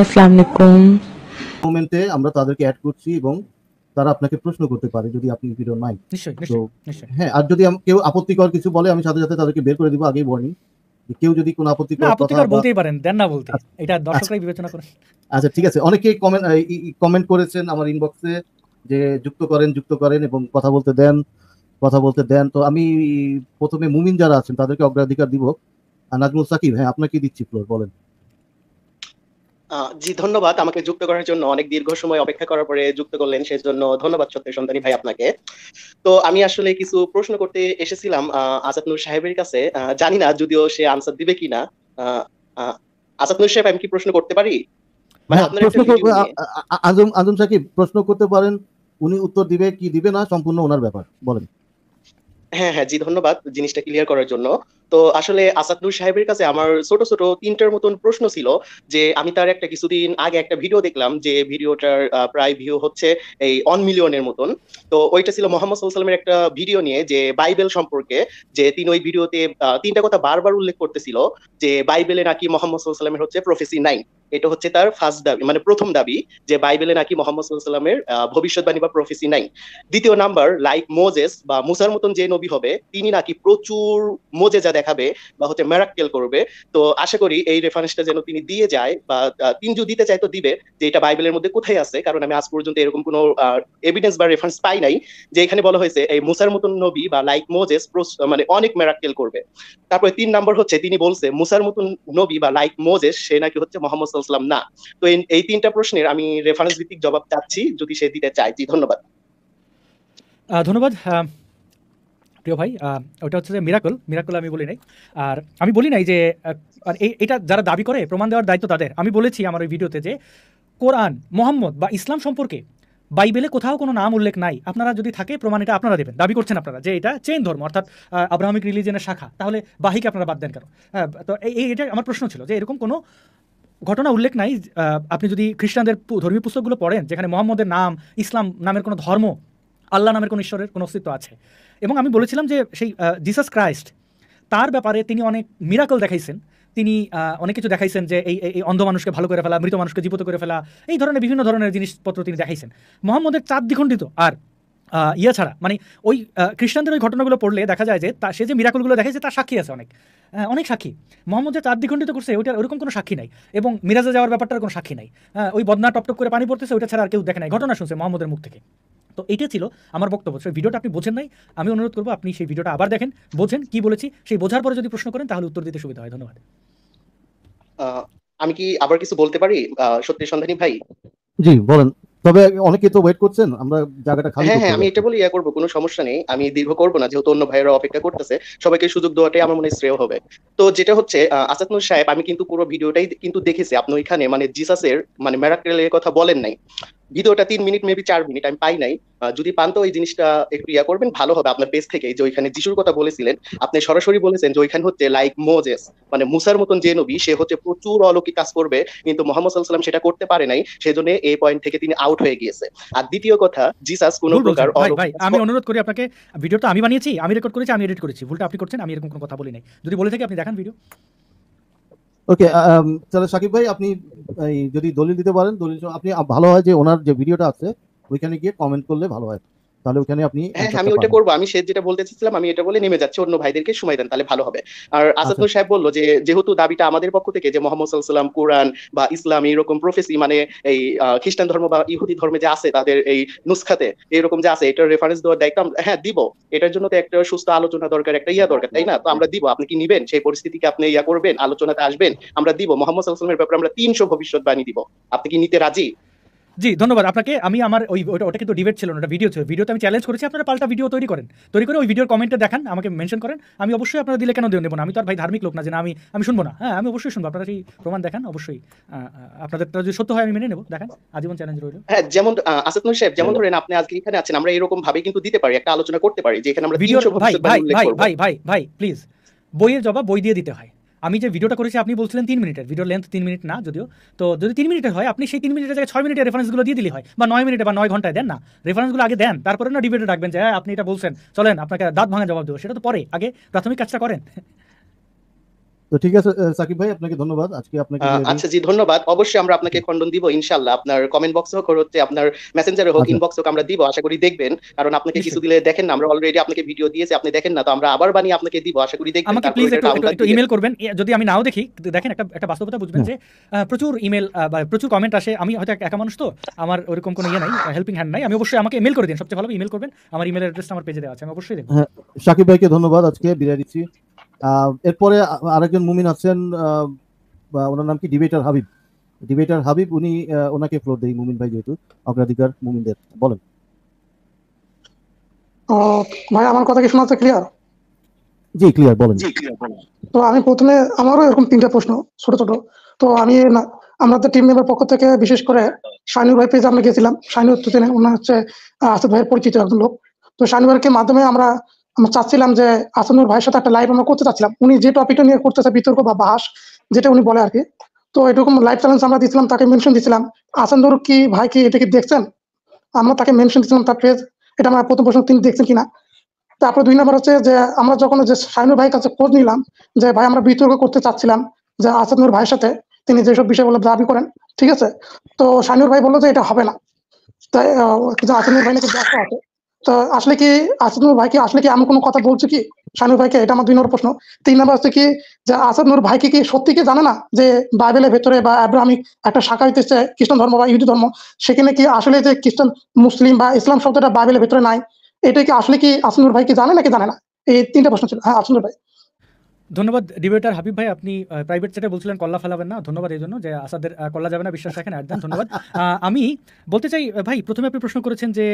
আসসালামু আলাইকুম আমরা তাদেরকে অ্যাড করছি এবং তারা আপনাকে প্রশ্ন করতে পারে যদি আপনি ভিডিও নাই হ্যাঁ আর যদি কেউ আপত্তিকর কিছু বলে আমি সাথে সাথে তাদেরকে বের করে দিব আগেই ওয়ার্নিং কেউ যদি কোনো আপত্তিকর আপত্তিকর বলতেই পারেন দেন না বলতে আচ্ছা, এটা আচ্ছা। দর্শকরাই বিবেচনা আচ্ছা ঠিক আছে অনেকেই কমেন্ট কমেন্ট করেছেন আমার ইনবক্সে যে যুক্ত করেন যুক্ত করেন এবং কথা বলতে দেন কথা বলতে দেন তো আমি প্রথমে মুমিন যারা আছেন তাদেরকে অগ্রাধিকার দিব নাজমুল সাকিব হ্যাঁ আপনাকে দিচ্ছি ফ্লোর বলেন জি ধন্যবাদ আমাকে যুক্ত করার জন্য অনেক দীর্ঘ সময় অপেক্ষা করার পরে যুক্ত করলেন সেই জন্য ধন্যবাদ সত্য সন্তানী ভাই আপনাকে তো আমি আসলে কিছু প্রশ্ন করতে এসেছিলাম আজাদ নূর সাহেবের কাছে জানি না যদিও সে আনসার দিবে কিনা আজাদ নূর সাহেব আমি কি প্রশ্ন করতে পারি হ্যাঁ, আজম আজম সাকিব প্রশ্ন করতে পারেন উনি উত্তর দিবে কি দিবে না সম্পূর্ণ ওনার ব্যাপার বলেন হ্যাঁ হ্যাঁ জি ধন্যবাদ জিনিসটা ক্লিয়ার করার জন্য তো আসলে আসাদুর সাহেবের কাছে আমার ছোট ছোট তিনটার মতন প্রশ্ন ছিল যে আমি তার একটা কিছুদিন আগে একটা ভিডিও দেখলাম যে ভিডিওটার প্রায় ভিউ হচ্ছে এই অন মিলিয়নের মতন তো ওইটা ছিল মোহাম্মদ সাল্লামের একটা ভিডিও নিয়ে যে বাইবেল সম্পর্কে যে তিনি ওই ভিডিওতে তিনটা কথা বারবার উল্লেখ করতেছিল যে বাইবেলে নাকি মোহাম্মদ সাল্লামের হচ্ছে প্রফেসি নাই এটা হচ্ছে তার ফার্স্ট দাবি মানে প্রথম দাবি যে বাইবেলে নাকি মোহাম্মদ সাল্লামের ভবিষ্যৎবাণী বা প্রফেসি নাই দ্বিতীয় নাম্বার লাইক মোজেস বা মুসার মতন যে নবী হবে তিনি নাকি প্রচুর মোজেজা দেখাবে বা হচ্ছে ম্যারাক্কেল করবে তো আশা করি এই রেফারেন্সটা যেন তিনি দিয়ে যায় বা তিনি যদি দিতে চায় তো দিবে যে এটা বাইবেলের মধ্যে কোথায় আছে কারণ আমি আজ পর্যন্ত এরকম কোনো এভিডেন্স বা রেফারেন্স পাই নাই যে এখানে বলা হয়েছে এই মুসার মতন নবী বা লাইক মোজেস মানে অনেক ম্যারাক্কেল করবে তারপরে তিন নম্বর হচ্ছে তিনি বলছে মুসার মতন নবী বা লাইক মোজেস সে নাকি হচ্ছে মোহাম্মদ সাল্লাম না তো এই তিনটা প্রশ্নের আমি রেফারেন্স ভিত্তিক জবাব চাচ্ছি যদি সে দিতে চায় জি ধন্যবাদ ধন্যবাদ প্রিয় ভাই ওটা হচ্ছে যে মিরাকল মিরাকল আমি বলি নাই আর আমি বলি নাই যে আর এটা যারা দাবি করে প্রমাণ দেওয়ার দায়িত্ব তাদের আমি বলেছি আমার ওই ভিডিওতে যে কোরআন মোহাম্মদ বা ইসলাম সম্পর্কে বাইবেলে কোথাও কোনো নাম উল্লেখ নাই আপনারা যদি থাকে প্রমাণ এটা আপনারা দেবেন দাবি করছেন আপনারা যে এটা চেন ধর্ম অর্থাৎ আব্রাহামিক রিলিজিয়ানের শাখা তাহলে বাহিকে আপনারা বাদ দেন কেন হ্যাঁ তো এই এটা আমার প্রশ্ন ছিল যে এরকম কোনো ঘটনা উল্লেখ নাই আপনি যদি খ্রিস্টানদের ধর্মীয় পুস্তকগুলো পড়েন যেখানে মোহাম্মদের নাম ইসলাম নামের কোনো ধর্ম আল্লাহ নামের কোনো ঈশ্বরের কোনো অস্তিত্ব আছে এবং আমি বলেছিলাম যে সেই জিসাস ক্রাইস্ট তার ব্যাপারে তিনি অনেক মিরাকল দেখাইছেন তিনি অনেক কিছু দেখাইছেন যে এই এই অন্ধ মানুষকে ভালো করে ফেলা মৃত মানুষকে জীবিত করে ফেলা এই ধরনের বিভিন্ন ধরনের জিনিসপত্র তিনি দেখাইছেন মোহাম্মদের চাঁদ দ্বিখণ্ডিত আর ইয়া ছাড়া মানে ওই খ্রিস্টানদের ওই ঘটনাগুলো পড়লে দেখা যায় যে তা সে যে মিরাকলগুলো দেখাইছে তার সাক্ষী আছে অনেক অনেক সাক্ষী মোহাম্মদের চার দ্বিখণ্ডিত করছে ওইটার ওরকম কোনো সাক্ষী নাই এবং মিরাজে যাওয়ার ব্যাপারটার কোনো সাক্ষী নাই ওই বদনা টপটপ করে পানি পড়তেছে ওইটা ছাড়া আর কেউ দেখে নাই ঘটনা শুনছে মোহাম্মদের মুখ থেকে তো এটা ছিল আমার বক্তব্য সেই ভিডিওটা আপনি বোঝেন নাই আমি অনুরোধ করবো আপনি সেই ভিডিওটা আবার দেখেন বোঝেন কি বলেছি সেই বোঝার পরে যদি প্রশ্ন করেন তাহলে উত্তর দিতে সুবিধা হয় ধন্যবাদ আমি কি আবার কিছু বলতে পারি সত্যি সন্ধানী ভাই জি বলেন তবে অনেকে তো ওয়েট করছেন আমরা জায়গাটা খালি হ্যাঁ হ্যাঁ আমি এটা বলি ইয়া করবো কোনো সমস্যা নেই আমি দীর্ঘ করবো না যেহেতু অন্য ভাইয়েরা অপেক্ষা করতেছে সবাইকে সুযোগ দেওয়াটাই আমার মনে শ্রেয় হবে তো যেটা হচ্ছে আসাদ সাহেব আমি কিন্তু পুরো ভিডিওটাই কিন্তু দেখেছি আপনি ওইখানে মানে জিসাসের মানে ম্যারাক্রেলের কথা বলেন নাই ভিডিওটা তিন মিনিট মেবি চার মিনিট আমি পাই নাই যদি পান তো এই জিনিসটা একটু ইয়া করবেন ভালো হবে আপনার পেজ থেকে যে ওইখানে যিশুর কথা বলেছিলেন আপনি সরাসরি বলেছেন যে ওইখানে হচ্ছে লাইক মোজেস মানে মুসার মতন যে নবী সে হচ্ছে প্রচুর অলৌকিক কাজ করবে কিন্তু মোহাম্মদ সাল্লাম সেটা করতে পারে নাই সেজন্য এই পয়েন্ট থেকে তিনি আউট হয়ে গিয়েছে আর দ্বিতীয় কথা জিসাস কোন প্রকার আমি অনুরোধ করি আপনাকে ভিডিওটা আমি বানিয়েছি আমি রেকর্ড করেছি আমি এডিট করেছি ভুলটা আপনি করছেন আমি এরকম কোনো কথা বলি নাই যদি বলে থাকি আপনি দেখান ভিডিও ওকে uh, um, তাহলে সাকিব ভাই আপনি যদি দলিল দিতে পারেন দলিল আপনি ভালো হয় যে ওনার যে ভিডিওটা আছে ওইখানে গিয়ে কমেন্ট করলে ভালো হয় তাহলে ওখানে আপনি হ্যাঁ, হ্যাঁ আমি ওটা করবো আমি সে যেটা বলতে চাচ্ছিলাম আমি এটা বলে নেমে যাচ্ছি অন্য ভাইদেরকে সময় দেন তাহলে ভালো হবে আর আচ্ছা। আসাদ সাহেব বললো যে যেহেতু দাবিটা আমাদের পক্ষ থেকে যে মোহাম্মদ সাল্লাম কোরআন বা ইসলাম এইরকম প্রফেসি মানে এই খ্রিস্টান ধর্ম বা ইহুদি ধর্মে যে আছে তাদের এই নুসখাতে এরকম যে আছে এটার রেফারেন্স দেওয়ার দায়িত্ব হ্যাঁ দিব এটার জন্য তো একটা সুস্থ আলোচনা দরকার একটা ইয়া দরকার তাই না তো আমরা দিব আপনি কি নিবেন সেই পরিস্থিতিকে আপনি ইয়া করবেন আলোচনাতে আসবেন আমরা দিব মোহাম্মদ সাল্লামের ব্যাপারে আমরা তিনশো ভবিষ্যৎবাণী দিব আপনি কি নিতে রাজি জি ধন্যবাদ আপনাকে আমি আমার ওই ওটা কিন্তু ডিবেট ছিল ওটা ভিডিও ছিল ভিডিওতে আমি চ্যালেঞ্জ করেছি আপনারা পাল্টা ভিডিও তৈরি করেন তৈরি করে ওই ভিডিওর কমেন্টে দেখান আমাকে মেনশন করেন আমি অবশ্যই আপনারা দিলে কেন দিয়ে না আমি তো আর ভাই ধার্মিক লোক না যে না আমি আমি শুনবো না হ্যাঁ আমি অবশ্যই শুনবো আপনারা সেই প্রমাণ দেখান অবশ্যই আপনাদের যদি সত্য হয় আমি মেনে নেব দেখান আজীবন চ্যালেঞ্জ রইল হ্যাঁ যেমন আসাদ নূর সাহেব যেমন ধরেন আপনি আজকে এখানে আছেন আমরা এরকম ভাবে কিন্তু দিতে পারি একটা আলোচনা করতে পারি যে এখানে আমরা ভিডিও ভাই ভাই ভাই ভাই ভাই প্লিজ বইয়ের জবাব বই দিয়ে দিতে হয় আমি যে ভিডিওটা করেছি আপনি বলছিলেন তিন মিনিটের ভিডিও লেন্থ তিন মিনিট না যদিও তো যদি তিন মিনিটের হয় আপনি সেই তিন মিনিটের জায়গায় ছয় মিনিটের রেফারেন্সগুলো দিয়ে দিলে হয় বা নয় মিনিটে বা নয় ঘন্টায় দেন না রেফারেন্সগুলো আগে দেন তারপরে না ডিবেটে রাখবেন যে হ্যাঁ, আপনি এটা বলছেন চলেন আপনাকে দাঁত ভাঙা জবাব দেবো সেটা তো পরে আগে প্রাথমিক কাজটা করেন তো ঠিক আছে সাকিব ভাই আপনাকে ধন্যবাদ আজকে আপনাকে আচ্ছা জি ধন্যবাদ অবশ্যই আমরা আপনাকে খণ্ডন দিব ইনশাআল্লাহ আপনার কমেন্ট বক্স হোক হচ্ছে আপনার মেসেঞ্জারে হোক ইনবক্স আচ্ছা। হোক আমরা দিব আশা করি দেখবেন কারণ আপনাকে কিছু দিলে দেখেন না আমরা অলরেডি আপনাকে ভিডিও দিয়েছি আপনি দেখেন না তো আমরা আবার বানিয়ে আপনাকে দিব আশা করি দেখবেন আমাকে প্লিজ একটু ইমেল করবেন যদি আমি নাও দেখি দেখেন একটা একটা বাস্তবতা বুঝবেন যে প্রচুর ইমেল প্রচুর কমেন্ট আসে আমি হয়তো একা মানুষ তো আমার ওরকম কোনো ইয়ে নাই হেল্পিং হ্যান্ড নাই আমি অবশ্যই আমাকে ইমেল করে দিন সবচেয়ে ভালো ইমেল করবেন আমার ইমেল অ্যাড্রেসটা আমার পেজে দেওয়া আছে আমি অবশ্যই দেখব হ্যাঁ, সাকিব ভাইকে ধন্যবাদ আজকে বিদায় দিচ্ছি এরপরে আরেকজন মুমিন আছেন ওনার নাম কি ডিবেটার হাবিব ডিবেটার হাবিব উনি ওনাকে ফ্লোর দেই মুমিন ভাই যেহেতু অগ্রাধিকার মুমিনদের বলেন ভাই আমার কথা কি শোনা যাচ্ছে ক্লিয়ার জি ক্লিয়ার বলেন তো আমি প্রথমে আমারও এরকম তিনটা প্রশ্ন ছোট ছোট তো আমি আমরা তো টিম মেম্বার পক্ষ থেকে বিশেষ করে শাহিনুর ভাই পেজ আমরা গেছিলাম শাহিনুর তো ওনার হচ্ছে ভাইয়ের পরিচিত একজন লোক তো শাহিনুর ভাইয়ের মাধ্যমে আমরা আমরা চাচ্ছিলাম যে আসানুর ভাইয়ের সাথে একটা লাইভ আমরা করতে চাচ্ছিলাম উনি যে টপিকটা নিয়ে করতেছে বিতর্ক বা বাস যেটা উনি বলে আর কি তো এরকম লাইভ চ্যালেঞ্জ আমরা দিয়েছিলাম তাকে মেনশন দিয়েছিলাম আসানুর কি ভাই কি এটা কি দেখছেন আমরা তাকে মেনশন দিয়েছিলাম তার পেজ এটা আমার প্রথম প্রশ্ন তিনি দেখছেন কিনা তারপরে দুই নম্বর হচ্ছে যে আমরা যখন যে শাহিনুর ভাইয়ের কাছে খোঁজ নিলাম যে ভাই আমরা বিতর্ক করতে চাচ্ছিলাম যে আসানুর ভাইয়ের সাথে তিনি যেসব বিষয়গুলো দাবি করেন ঠিক আছে তো সাইনুর ভাই বললো যে এটা হবে না তাই আসানুর ভাই নাকি ব্যস্ত আছে তো আসলে কি আসাদুর ভাইকে আসলে কি আমি কোনো কথা বলছি কি শানুর ভাইকে এটা আমার দুই নম্বর প্রশ্ন তিন নম্বর হচ্ছে কি যে আসাদুর ভাইকে কি সত্যি কি জানে না যে বাইবেলের ভেতরে বা আব্রাহামিক একটা শাখা হইতে খ্রিস্টান ধর্ম বা ইহুদি ধর্ম সেখানে কি আসলে যে খ্রিস্টান মুসলিম বা ইসলাম শব্দটা বাইবেলের ভেতরে নাই এটা কি আসলে কি আসাদুর ভাই কি জানে নাকি জানে না এই তিনটা প্রশ্ন ছিল হ্যাঁ আসাদুর ভাই ধন্যবাদ ডিবেটার হাবিব ভাই আপনি প্রাইভেট চ্যাটে বলছিলেন কল্লা ফেলাবেন না ধন্যবাদ এই জন্য যে আসাদের কল্লা যাবে না বিশ্বাস রাখেন একদম ধন্যবাদ আমি বলতে চাই ভাই প্রথমে আপনি প্রশ্ন করেছেন যে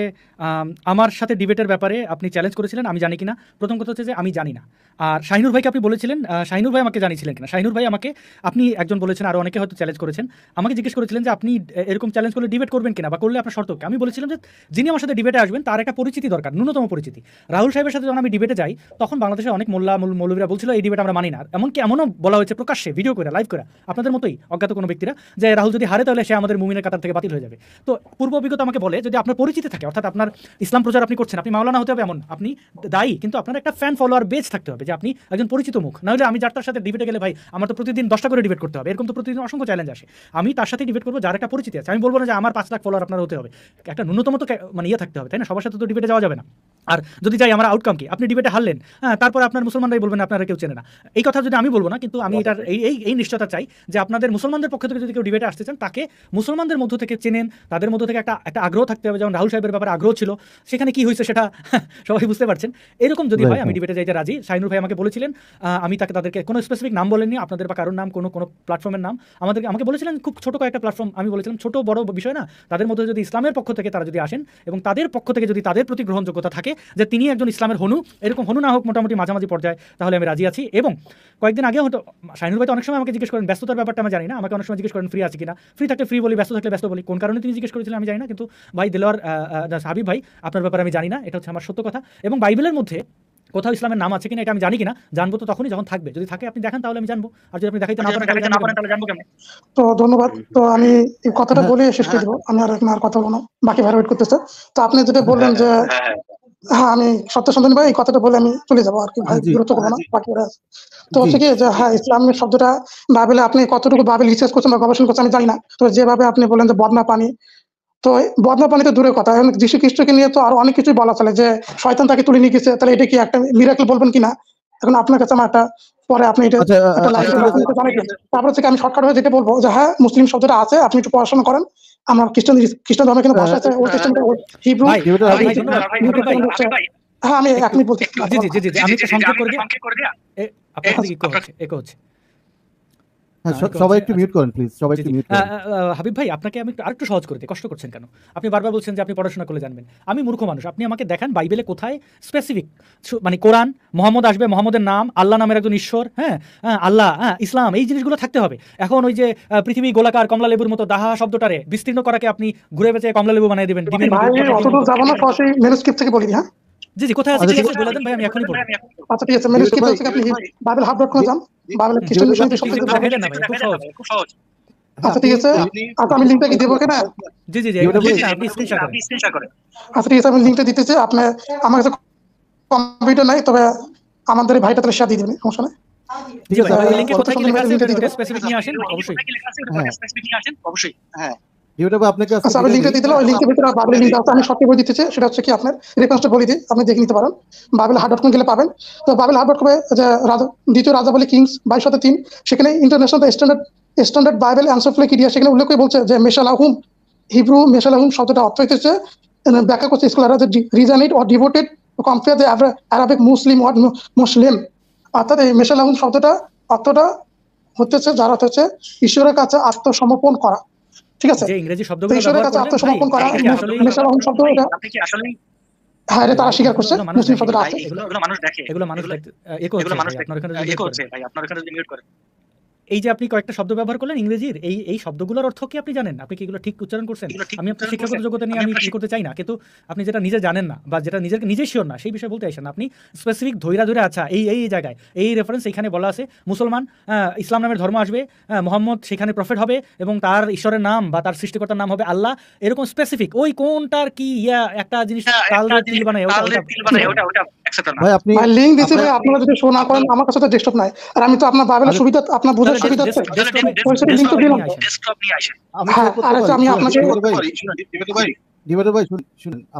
আমার সাথে ডিবেটের ব্যাপারে আপনি চ্যালেঞ্জ করেছিলেন আমি জানি কিনা প্রথম কথা হচ্ছে যে আমি জানি না আর শাহিনুর ভাইকে আপনি বলেছিলেন শাহিনুর ভাই আমাকে জানিয়েছিলেন কিনা শাহিনুর ভাই আমাকে আপনি একজন বলেছেন আর অনেকে হয়তো চ্যালেঞ্জ করেছেন আমাকে জিজ্ঞেস করেছিলেন যে আপনি এরকম চ্যালেঞ্জ করলে ডিবেট করবেন কিনা বা করলে আপনার শর্ত আমি বলেছিলাম যে যিনি আমার সাথে ডিবেটে আসবেন তার একটা পরিচিতি দরকার ন্যূনতম পরিচিতি রাহুল সাহেবের সাথে যখন আমি ডিবেটে যাই তখন বাংলাদেশের অনেক মোল্লা মৌলবীরা বলছিল এই ডিবেট আমরা মানি না এমনকি এমনও বলা হয়েছে প্রকাশ্যে ভিডিও করে লাইভ করে আপনাদের মতোই অজ্ঞাত কোনো ব্যক্তিরা যে রাহুল যদি হারে তাহলে সে আমাদের মুমিনের কাতার থেকে বাতিল হয়ে যাবে তো পূর্ব অভিজ্ঞতা আমাকে বলে যদি আপনার পরিচিত থাকে অর্থাৎ আপনার ইসলাম প্রচার আপনি করছেন আপনি মাওলানা হতে হবে এমন আপনি দায়ী কিন্তু আপনার একটা ফ্যান ফলোয়ার বেজ থাকতে হবে যে আপনি একজন পরিচিত মুখ নাহলে আমি যার তার সাথে ডিবেটে গেলে ভাই আমার তো প্রতিদিন দশটা করে ডিবেট করতে হবে এরকম তো প্রতিদিন অসংখ্য চ্যালেঞ্জ আসে আমি তার সাথে ডিবেট করবো যার একটা পরিচিতি আছে আমি বলবো না যে আমার পাঁচ লাখ ফলোয়ার আপনার হতে হবে একটা ন্যূনতম তো মানে ইয়ে থাকতে হবে তাই না সবার সাথে তো ডিবেটে যাওয়া যাবে না আর যদি যাই আমার আউটকাম কি আপনি ডিবেটে হারলেন হ্যাঁ তারপর আপনার মুসলমানরাই বলবেন আপনারা কেউ চেনে না এই কথা যদি আমি বলবো না কিন্তু আমি এটার এই এই নিশ্চয়তা চাই যে আপনাদের মুসলমানদের পক্ষ থেকে যদি কেউ ডিবেটে আসতে চান তাকে মুসলমানদের মধ্য থেকে চেনেন তাদের মধ্য থেকে একটা একটা আগ্রহ থাকতে হবে যেমন রাহুল সাহেবের ব্যাপারে আগ্রহ ছিল সেখানে কি হয়েছে সেটা সবাই বুঝতে পারছেন এরকম যদি হয় আমি ডিবেটে হ্যাঁ। যাইতে রাজি সাইনুর ভাই আমাকে বলেছিলেন আমি তাকে তাদেরকে কোনো স্পেসিফিক নাম বলেননি আপনাদের বা কারোর নাম কোনো কোনো প্ল্যাটফর্মের নাম আমাদেরকে আমাকে বলেছিলেন খুব ছোটো কয়েকটা প্ল্যাটফর্ম আমি বলেছিলাম ছোটো বড় বিষয় না তাদের মধ্যে যদি ইসলামের পক্ষ থেকে তারা যদি আসেন এবং তাদের পক্ষ থেকে যদি তাদের প্রতি গ্রহণযোগ্যতা থাকে যে তিনি একজন ইসলামের হনু এরকম হনু না হোক মোটামুটি মাঝামাঝি পর্যায়ে তাহলে আমি রাজি আছি এবং কয়েকদিন আগে হয়তো সাইনুল ভাই তো অনেক সময় আমাকে জিজ্ঞেস করেন ব্যস্ততার ব্যাপারটা আমি জানি না আমাকে অনেক সময় জিজ্ঞেস করেন ফ্রি আছে কিনা ফ্রি থাকলে ফ্রি বলি ব্যস্ত থাকলে ব্যস্ত বলি কোন কারণে তিনি জিজ্ঞেস করেছিলেন আমি জানি না কিন্তু ভাই দেলোয়ার হাবিব ভাই আপনার ব্যাপারে আমি জানি না এটা হচ্ছে আমার সত্য কথা এবং বাইবেলের মধ্যে কোথাও ইসলামের নাম আছে কিনা এটা আমি জানি কিনা জানবো তো তখনই যখন থাকবে যদি থাকে আপনি দেখেন তাহলে আমি জানবো আর যদি আপনি দেখাইতে না জানবো কেমন তো ধন্যবাদ তো আমি কথাটা বলে শেষ করে দেবো আমি আর কথা বলবো বাকি ভাই ওয়েট করতেছে তো আপনি যেটা বললেন হ্যাঁ, যে হ্যাঁ, হ্যাঁ। হ্যাঁ আমি সত্য সন্ধান ভাই কথাটা বলে আমি চলে যাবো আর কি ভাই বিরক্ত করবো না তো হচ্ছে কি হ্যাঁ ইসলাম শব্দটা আপনি কতটুকু বাবেল রিসার্চ করছেন বা গবেষণা করছেন আমি জানি না তো যেভাবে আপনি বলেন যে বদনা পানি তো বদনা পানি তো দূরের কথা যীশু খ্রিস্টকে নিয়ে তো আরো অনেক কিছুই বলা চলে যে শয়তান তাকে তুলে নিয়ে গেছে তাহলে এটা কি একটা মিরাকল বলবেন কিনা এখন আপনার কাছে আমার একটা পরে আপনি এটা আচ্ছা, আচ্ছা, তারপর থেকে আমি শর্টকাট হয়ে যেটা বলবো যে হ্যাঁ মুসলিম শব্দটা আছে আপনি একটু পড়াশোনা করেন আমার খ্রিস্টান খ্রিস্টান ধর্মে কেন ভাষা হ্যাঁ, আছে ওল্ড টেস্টামেন্ট হিব্রু হ্যাঁ আমি এক মিনিট বলতে জি জি জি আমি সংক্ষেপ করে দিই আপনার কি হচ্ছে হ্যাঁ, সবাই একটু মিউট আচ্ছা। করেন প্লিজ সবাই একটু মিউট করেন হাবিব ভাই আপনাকে আমি একটু আরেকটু সহজ করে দিই কষ্ট করছেন কেন আপনি বারবার বলছেন যে আপনি পড়াশোনা করে জানবেন আমি মূর্খ মানুষ আপনি আমাকে বাইবেলে কোথায় স্পেসিফিক মানে কোরআন মোহাম্মদ আসবে মোহাম্মদের নাম আল্লাহ নামের একজন ঈশ্বর হ্যাঁ আল্লাহ হ্যাঁ ইসলাম এই জিনিসগুলো থাকতে হবে এখন ওই যে পৃথিবী গোলাকার কমলা লেবুর মতো দাহা শব্দটারে বিস্তীর্ণ করাকে আপনি ঘুরে বেঁচে কমলা লেবু বানিয়ে দেবেন ডিমের মতো থেকে বলি হ্যাঁ জি জি কোথায় আছে আচ্ছা, ঠিক আছে বলে দেন ভাই আমি এখনই বলবো আচ্ছা ঠিক আছে মেরিজ কি বলছেন আপনি বাইবেল হাব ডট কমে যান বাইবেল খ্রিস্টান বিষয় সম্পর্কে ভাবেন না ভাই খুব সহজ আচ্ছা ঠিক আছে আচ্ছা আমি লিংকটা কি দেব কেন জি জি জি আপনি স্ক্রিনশট করেন করেন আচ্ছা ঠিক আছে আমি লিংকটা দিতেছি আপনি আমার কাছে কম্পিউটার নাই তবে আমাদের ভাইটা তাহলে শেয়ার দিয়ে দিবেন সমস্যা নাই জি ভাই লিংকে কোথায় কি লেখা আছে স্পেসিফিক নিয়ে আসেন অবশ্যই লেখা স্পেসিফিক নিয়ে আসেন অবশ্যই হ্যাঁ আচ্ছা, আমি লিংকটা দিয়ে দিলাম লিংকের ভিতরে লিংক আছে আমি বলে সেটা হচ্ছে কি আপনার রেফারেন্সটা বলে দিই আপনি দেখে নিতে পারেন বাবেল ডট কম গেলে পাবেন তো বাবেল ডট কমে যে দ্বিতীয় রাজা বলে কিংস বাইশ শত তিন সেখানে ইন্টারন্যাশনাল স্ট্যান্ডার্ড স্ট্যান্ডার্ড বাইবেল অ্যান্সারফ্লেকিডিয়া সেখানে উল্লেখ করে বলছে যে হিব্রু মেশালা শব্দটা অর্থ হইতেছে ব্যাখ্যা করছে স্কলাররা যে রিজানেট or devoted compare the Arabic Muslim or Muslim অর্থাৎ এই মেশালা শব্দটা অর্থটা হতেছে যারা হচ্ছে ঈশ্বরের কাছে আত্মসমর্পণ করা ঠিক আছে ইংরেজি শব্দগুলো ঈশ্বরের কাছে আত্মসমর্পণ করা মেশাল অহং শব্দ এটা আসলে হ্যাঁ এটা তারা স্বীকার করছে মুসলিম শব্দটা আছে এগুলো মানুষ দেখে এগুলো মানুষ দেখে হ্যাঁ, এগুলো মানুষ আপনার এখানে মিউট করেন এই যে আপনি কয়েকটা শব্দ ব্যবহার করলেন ইংরেজির এই এই শব্দগুলোর অর্থ কি আপনি জানেন আপনি কি এগুলো ঠিক উচ্চারণ করছেন আমি আপনার শিক্ষাগত যোগ্যতা নিয়ে আমি করতে চাই না কিন্তু আপনি যেটা নিজে জানেন না বা যেটা নিজের নিজে শিওর না সেই বিষয়ে বলতে আসেন আপনি স্পেসিফিক ধৈরা ধরে আচ্ছা এই এই জায়গায় এই রেফারেন্স এখানে বলা আছে মুসলমান ইসলাম নামের ধর্ম আসবে মোহাম্মদ সেখানে প্রফেট হবে এবং তার ঈশ্বরের নাম বা তার সৃষ্টিকর্তার নাম হবে আল্লাহ এরকম স্পেসিফিক ওই কোনটার কি ইয়া একটা জিনিস হ্যাঁ, তালদের তিল বানায় ওটা ওটা ভাই আপনি লিংক দিয়েছেন আপনারা যদি শোনা করেন আমার কাছে তো ডেস্কটপ নাই আর আমি তো আপনার বাবেলের সুবিধা আপনার বুঝার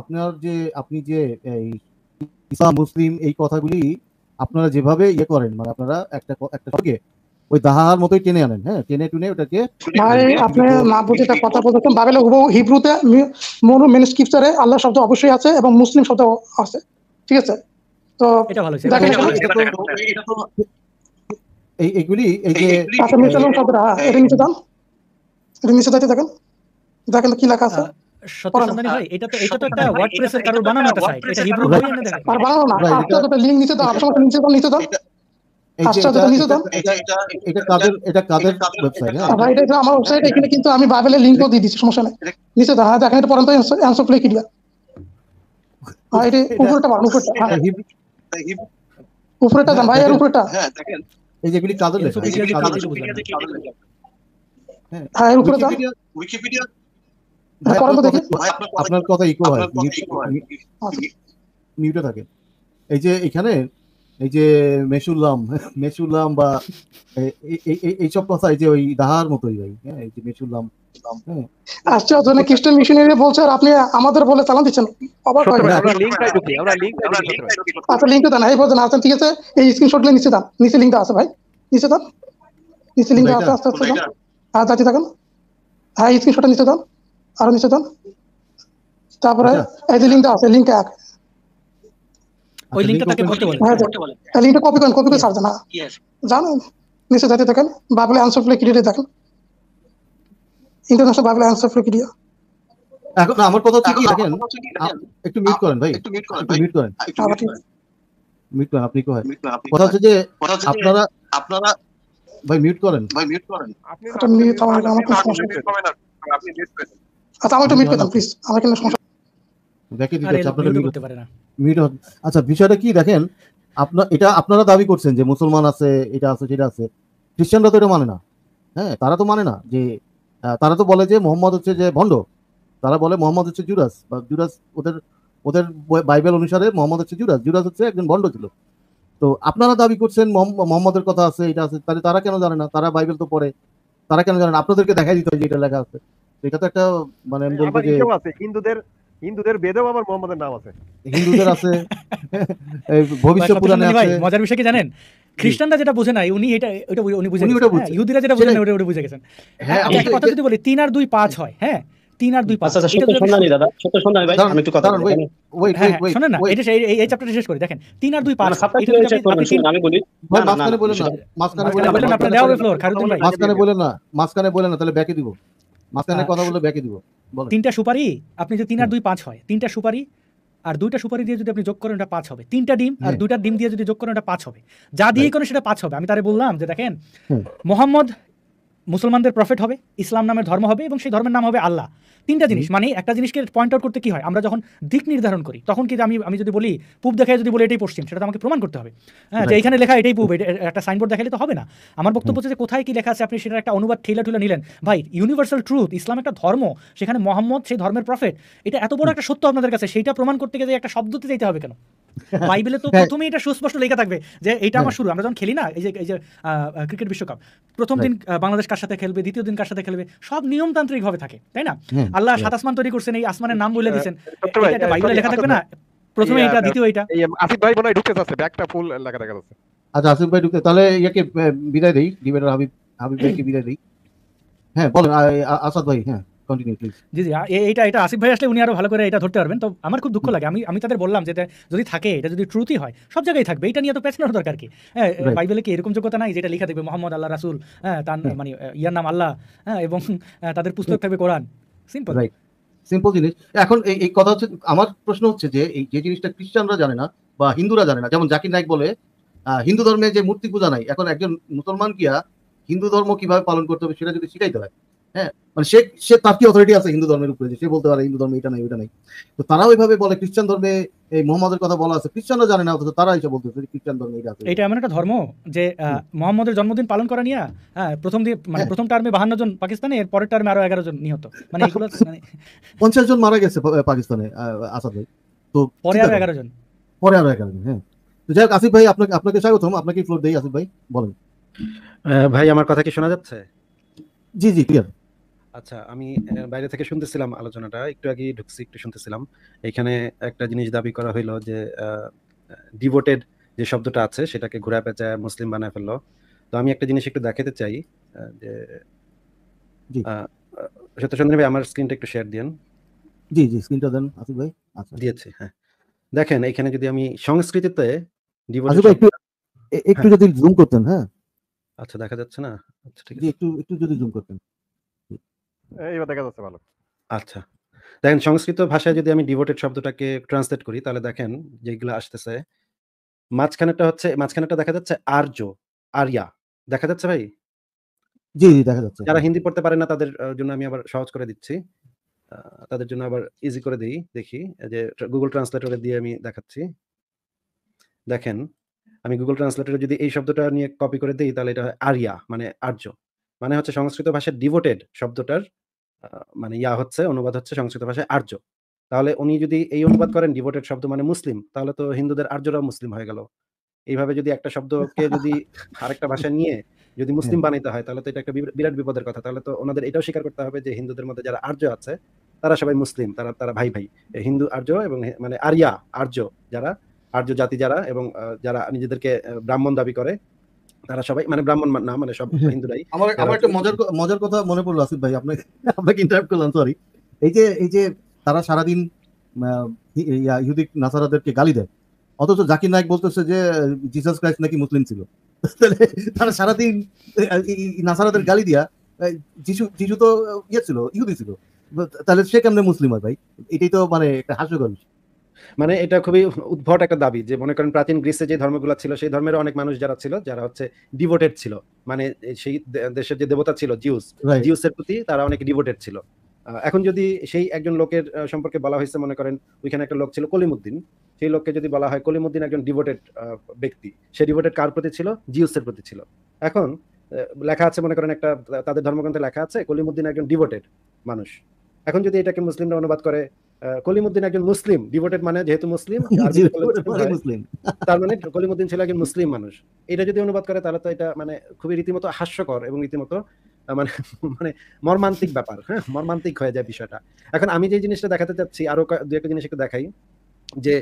আপনার যে আপনি যে ইসলাম মুসলিম এই কথাগুলি আপনারা যেভাবে ইয়ে করেন মানে আপনারা একটা একটা ওই দাহার মতোই টেনে আনেন হ্যাঁ টেনে টুনে ওটাকে ভাই আপনি না বুঝে একটা কথা বলতেছেন বাইবেলে হুবহু হিব্রুতে মনো মেনুস্ক্রিপ্টারে আল্লাহ শব্দ অবশ্যই আছে এবং মুসলিম শব্দ আছে ঠিক আছে তো এটা ভালো এই এগুলি এই যে নিচে দাও নিচে দাইতে দেখেন দেখেন কি লেখা আছে আমার এখানে কিন্তু আমি বাইবেলের লিঙ্কও দিয়ে দিচ্ছি সমস্যা নেই নিচে দা দেখেন এটা পর্যন্ত আনসার প্লে কিনলাম হ্যাঁ এটা উপরটা উপরটা উপরেটা দাম ভাই আর হ্যাঁ দেখেন এই যেগুলি কাজল লেখা হ্যাঁ উইকিপিডিয়া আপনার কথা ইকো হয় মিউটে থাকে এই যে এখানে এই যে মেসুল্লাম মেসুল্লাম বা এইসব কথা এই যে ওই দাহার মতোই ভাই হ্যাঁ এই যে মেসুল্লাম হ্যাঁ। আচ্ছা, আচ্ছা, আচ্ছা ঠিক আছে এই নিচে দাম নিচে আছে ভাই নিচে নিচে আস্তে আস্তে আর হ্যাঁ, হ্যাঁ, নিচে তারপরে আচ্ছা। এই যে আছে ওই আচ্ছা, করতে বলে হ্যাঁ লিংকটা কপি করেন কপি করে ছাড়বেন না জানো নিচে দেখেন বাবলে আনসার ফ্লে ক্রিয়েটে দেখেন ইন্টারন্যাশনাল বাবলে আনসার ফ্লে ক্রিয়া এখন আমার কথা দেখেন একটু মিট করেন ভাই একটু করেন মিট করেন আপনি কো কথা হচ্ছে যে আপনারা আপনারা ভাই মিউট করেন ভাই মিউট করেন আপনি মিউট আমার আমার আপনি মিউট করেন আচ্ছা আমার একটু মিউট করেন প্লিজ আমার কেন সমস্যা দেখে ঠিক আছে আপনারা মিট করতে পারে না আচ্ছা বিষয়টা কি দেখেন আপনার এটা আপনারা দাবি করছেন যে মুসলমান আছে এটা আছে সেটা আছে খ্রিস্টানরা তো এটা মানে না হ্যাঁ তারা তো মানে না যে তারা তো বলে যে মোহাম্মদ হচ্ছে যে ভণ্ড তারা বলে মোহাম্মদ হচ্ছে জুরাস বা জুরাস ওদের ওদের বাইবেল অনুসারে মোহাম্মদ হচ্ছে জুরাস জুরাস হচ্ছে একজন ভণ্ড ছিল তো আপনারা দাবি করছেন মোহাম্মদের কথা আছে এটা আছে তাহলে তারা কেন জানে না তারা বাইবেল তো পড়ে তারা কেন জানে না আপনাদেরকে দেখাই দিতে হয় যে এটা লেখা আছে এটা তো একটা মানে আমি হ্যাঁ, বলবো যে হিন্দুদের হিন্দুদের বেদেও আবার মোহাম্মদের নাম আছে হিন্দুদের আছে ভবিষ্যৎ পুরাণে আছে মজার বিষয় কি জানেন খ্রিস্টানরা যেটা বোঝে না উনি এটা ওটা উনি বুঝে হ্যাঁ, ইহুদিরা যেটা বোঝে না ওটা ওটা বুঝে গেছেন হ্যাঁ আচ্ছা, একটা কথা যদি বলি 3 আর 2 5 হয় হ্যাঁ মাঝখানে বলে না তাহলে ব্যাকে দিব মাঝখানে আচ্ছা। কথা বলে বেঁকে দিব তিনটা সুপারি আপনি যদি তিন আর দুই পাঁচ হয় তিনটা সুপারি আর দুইটা সুপারি দিয়ে যদি আপনি যোগ করেন ওটা পাঁচ হবে তিনটা ডিম আর দুইটা ডিম দিয়ে যদি যোগ করেন ওটা পাঁচ হবে যা দিয়ে করেন সেটা পাঁচ হবে আমি তারে বললাম যে দেখেন মোহাম্মদ মুসলমানদের প্রফেট হবে ইসলাম নামের ধর্ম হবে এবং সেই ধর্মের নাম হবে আল্লাহ তিনটা জিনিস মানে একটা জিনিসকে পয়েন্ট আউট করতে কি হয় আমরা যখন দিক নির্ধারণ করি তখন কি আমি আমি যদি বলি পূব দেখায় যদি বলি এটাই পশ্চিম সেটা তো আমাকে প্রমাণ করতে হবে হ্যাঁ যে এখানে লেখা এটাই পূব একটা সাইনবোর্ড দেখালে তো হবে না আমার বক্তব্য হচ্ছে যে কোথায় কি লেখা আছে আপনি সেটা একটা অনুবাদ ঠেলা ঠুলা নিলেন ভাই ইউনিভার্সাল ট্রুথ ইসলাম একটা ধর্ম সেখানে মোহাম্মদ সেই ধর্মের প্রফেট এটা এত বড় একটা সত্য আপনাদের কাছে সেইটা প্রমাণ করতে গেলে একটা শব্দতে যেতে হবে কেন বাইবেলে তো হ্যাঁ। প্রথমেই এটা সুস্পষ্ট লেখা থাকবে যে এটা আমার হ্যাঁ। শুরু আমরা যখন খেলি না এই যে এই যে ক্রিকেট বিশ্বকাপ প্রথম দিন বাংলাদেশ কার সাথে খেলবে দ্বিতীয় দিন কার সাথে খেলবে সব নিয়মতান্ত্রিকভাবে থাকে তাই না হ্যাঁ, আল্লাহ হ্যাঁ। সাত আসমান তৈরি করছেন এই আসমানের নাম বলে হ্যাঁ, দিয়েছেন এটা বাইবেলে লেখা থাকবে না প্রথমে এটা দ্বিতীয় এটা আসিফ ভাই বলে ঢুকতে যাচ্ছে ব্যাকটা ফুল লাগা দেখা যাচ্ছে আচ্ছা আসিফ ভাই ঢুকতে তাহলে ইয়াকে বিদায় দেই ডিবেটার হাবিব হাবিব ভাইকে বিদায় দেই হ্যাঁ বলেন আসাদ ভাই হ্যাঁ জি জি এইটা এটা আসিফ ভাই আসলে উনি আরো ভালো করে এটা ধরতে পারবেন তো আমার খুব দুঃখ লাগে আমি আমি তাদের বললাম যে যদি থাকে এটা যদি ট্রুথই হয় সব জায়গায় থাকবে এটা নিয়ে তো পেছানোর দরকার কি হ্যাঁ বাইবেলে কি এরকম যোগ্যতা নাই যেটা লেখা থাকবে মোহাম্মদ আল্লাহ রাসুল হ্যাঁ তার মানে ইয়ার নাম আল্লাহ হ্যাঁ এবং তাদের পুস্তক থাকবে কোরআন সিম্পল রাইট সিম্পল জিনিস এখন এই কথা হচ্ছে আমার প্রশ্ন হচ্ছে যে এই যে জিনিসটা খ্রিস্টানরা জানে না বা হিন্দুরা জানে না যেমন জাকির নায়ক বলে হিন্দু ধর্মে যে মূর্তি পূজা নাই এখন একজন মুসলমান গিয়া হিন্দু ধর্ম কিভাবে পালন করতে হবে সেটা যদি শিখাইতে হয় হ্যাঁ, মানে সে সে তার কি অথরিটি আছে হিন্দু ধর্মের উপরে সে বলতে পারে হিন্দু ধর্মে এটা নাই ওইটা নাই তো তারা ওইভাবে বলে খ্রিস্টান ধর্মে এই মোহাম্মদের কথা বলা আছে খ্রিস্টানরা জানে না অথচ তারা এসে বলতে খ্রিস্টান ধর্মে এটা আছে এটা এমন একটা ধর্ম যে মোহাম্মদের জন্মদিন পালন করা নিয়ে হ্যাঁ প্রথম দিয়ে মানে হ্যাঁ। প্রথম টার্মে বাহান্ন জন পাকিস্তানে এর পরের টার্মে আরো এগারো জন নিহত মানে এগুলো মানে পঞ্চাশ জন মারা গেছে পাকিস্তানে আসাদ ভাই তো পরে আরো এগারো জন পরে আরো এগারো জন হ্যাঁ তো যাই হোক আসিফ ভাই আপনাকে আপনাকে স্বাগতম আপনাকে ফ্লোর দেই আসিফ ভাই বলেন ভাই আমার কথা কি শোনা যাচ্ছে জি জি ক্লিয়ার আচ্ছা আমি বাইরে থেকে শুনতেছিলাম আলোচনাটা একটু আগে ঢুকছি একটু শুনতেছিলাম এখানে একটা জিনিস দাবি করা হইলো যে ডিভোটেড যে শব্দটা আছে সেটাকে ঘুরা পেঁচা মুসলিম বানায় ফেললো তো আমি একটা জিনিস একটু দেখাতে চাই যে সত্যচন্দ্র ভাই আমার স্ক্রিনটা একটু শেয়ার দিন জি জি স্ক্রিনটা দেন আসিফ ভাই আচ্ছা দিয়েছি হ্যাঁ দেখেন এখানে যদি আমি সংস্কৃতিতে ডিভোটেড একটু হ্যাঁ। যদি জুম করতেন হ্যাঁ আচ্ছা দেখা যাচ্ছে না আচ্ছা ঠিক আছে একটু একটু যদি জুম করতেন এইবার দেখা যাচ্ছে ভালো আচ্ছা দেখেন সংস্কৃত ভাষায় যদি আমি ডিভোটেড শব্দটাকে ট্রান্সলেট করি তাহলে দেখেন যেগুলো আসতেছে মাঝখানেটা হচ্ছে মাঝখানেটা দেখা যাচ্ছে আর্য আরিয়া দেখা যাচ্ছে ভাই জি জি দেখা যাচ্ছে যারা হিন্দি পড়তে পারে না তাদের জন্য আমি আবার সহজ করে দিচ্ছি তাদের জন্য আবার ইজি করে দিই দেখি যে গুগল ট্রান্সলেটরে দিয়ে আমি দেখাচ্ছি দেখেন আমি গুগল ট্রান্সলেটরে যদি এই শব্দটা নিয়ে কপি করে দিই তাহলে এটা আরিয়া মানে আর্য মানে হচ্ছে সংস্কৃত ভাষার ডিভোটেড শব্দটার মানে ইয়া হচ্ছে অনুবাদ হচ্ছে সংস্কৃত ভাষায় আর্য তাহলে উনি যদি এই অনুবাদ করেন ডিভোটেড শব্দ মানে মুসলিম তাহলে তো হিন্দুদের আর্যরাও মুসলিম হয়ে গেল এইভাবে যদি একটা শব্দকে যদি আরেকটা ভাষা নিয়ে যদি হ্যাঁ। মুসলিম বানাইতে হয় তাহলে তো এটা একটা বিরাট বিপদের কথা তাহলে তো ওনাদের এটাও স্বীকার করতে হবে যে হিন্দুদের মধ্যে যারা আর্য আছে তারা সবাই মুসলিম তারা তারা ভাই ভাই হিন্দু আর্য এবং মানে আরিয়া আর্য যারা আর্য জাতি যারা এবং যারা নিজেদেরকে ব্রাহ্মণ দাবি করে তারা সবাই মানে ব্রাহ্মণ না মানে সব হিন্দুরাই আমার আমার একটা মজার মজার কথা মনে পড়লো আসিফ ভাই আপনাকে আপনাকে ইন্টারাপ্ট করলাম সরি এই যে এই যে তারা সারাদিন ইহুদি নাসারাদেরকে গালি দেয় অথচ জাকির নায়ক বলতেছে যে জিসাস ক্রাইস্ট নাকি মুসলিম ছিল তাহলে তারা সারাদিন নাসারাদের গালি দিয়া যিশু যিশু তো ইয়ে ছিল ইহুদি ছিল তাহলে সে কেমনে মুসলিম হয় ভাই এটাই তো মানে একটা হাস্যকর বিষয় মানে এটা খুবই উদ্ভট একটা দাবি যে মনে করেন প্রাচীন গ্রিসে যে ধর্মগুলো ছিল সেই ধর্মের অনেক মানুষ যারা ছিল যারা হচ্ছে ডিভোটেড ছিল মানে সেই দেশের যে দেবতা ছিল জিউস জিউসের প্রতি তারা অনেক ডিভোটেড ছিল এখন যদি সেই একজন লোকের সম্পর্কে বলা হয়েছে মনে করেন ওইখানে একটা লোক ছিল কলিমুদ্দিন সেই লোককে যদি বলা হয় কলিমুদ্দিন একজন ডিভোটেড ব্যক্তি সে ডিভোটেড কার প্রতি ছিল জিউসের প্রতি ছিল এখন লেখা আছে মনে করেন একটা তাদের ধর্মগ্রন্থে লেখা আছে কলিমুদ্দিন একজন ডিভোটেড মানুষ এখন যদি এটাকে মুসলিমরা অনুবাদ করে কলিমুদ্দিন একজন মুসলিম ডিভোটেড মানে যেহেতু মুসলিম তার মানে কলিমুদ্দিন ছিল একজন মুসলিম মানুষ এটা যদি অনুবাদ করে তাহলে তো এটা মানে খুবই রীতিমতো হাস্যকর এবং রীতিমতো মানে মানে মর্মান্তিক ব্যাপার হ্যাঁ মর্মান্তিক হয়ে যায় বিষয়টা এখন আমি যে জিনিসটা দেখাতে চাচ্ছি আরো দু একটা জিনিস একটু দেখাই যে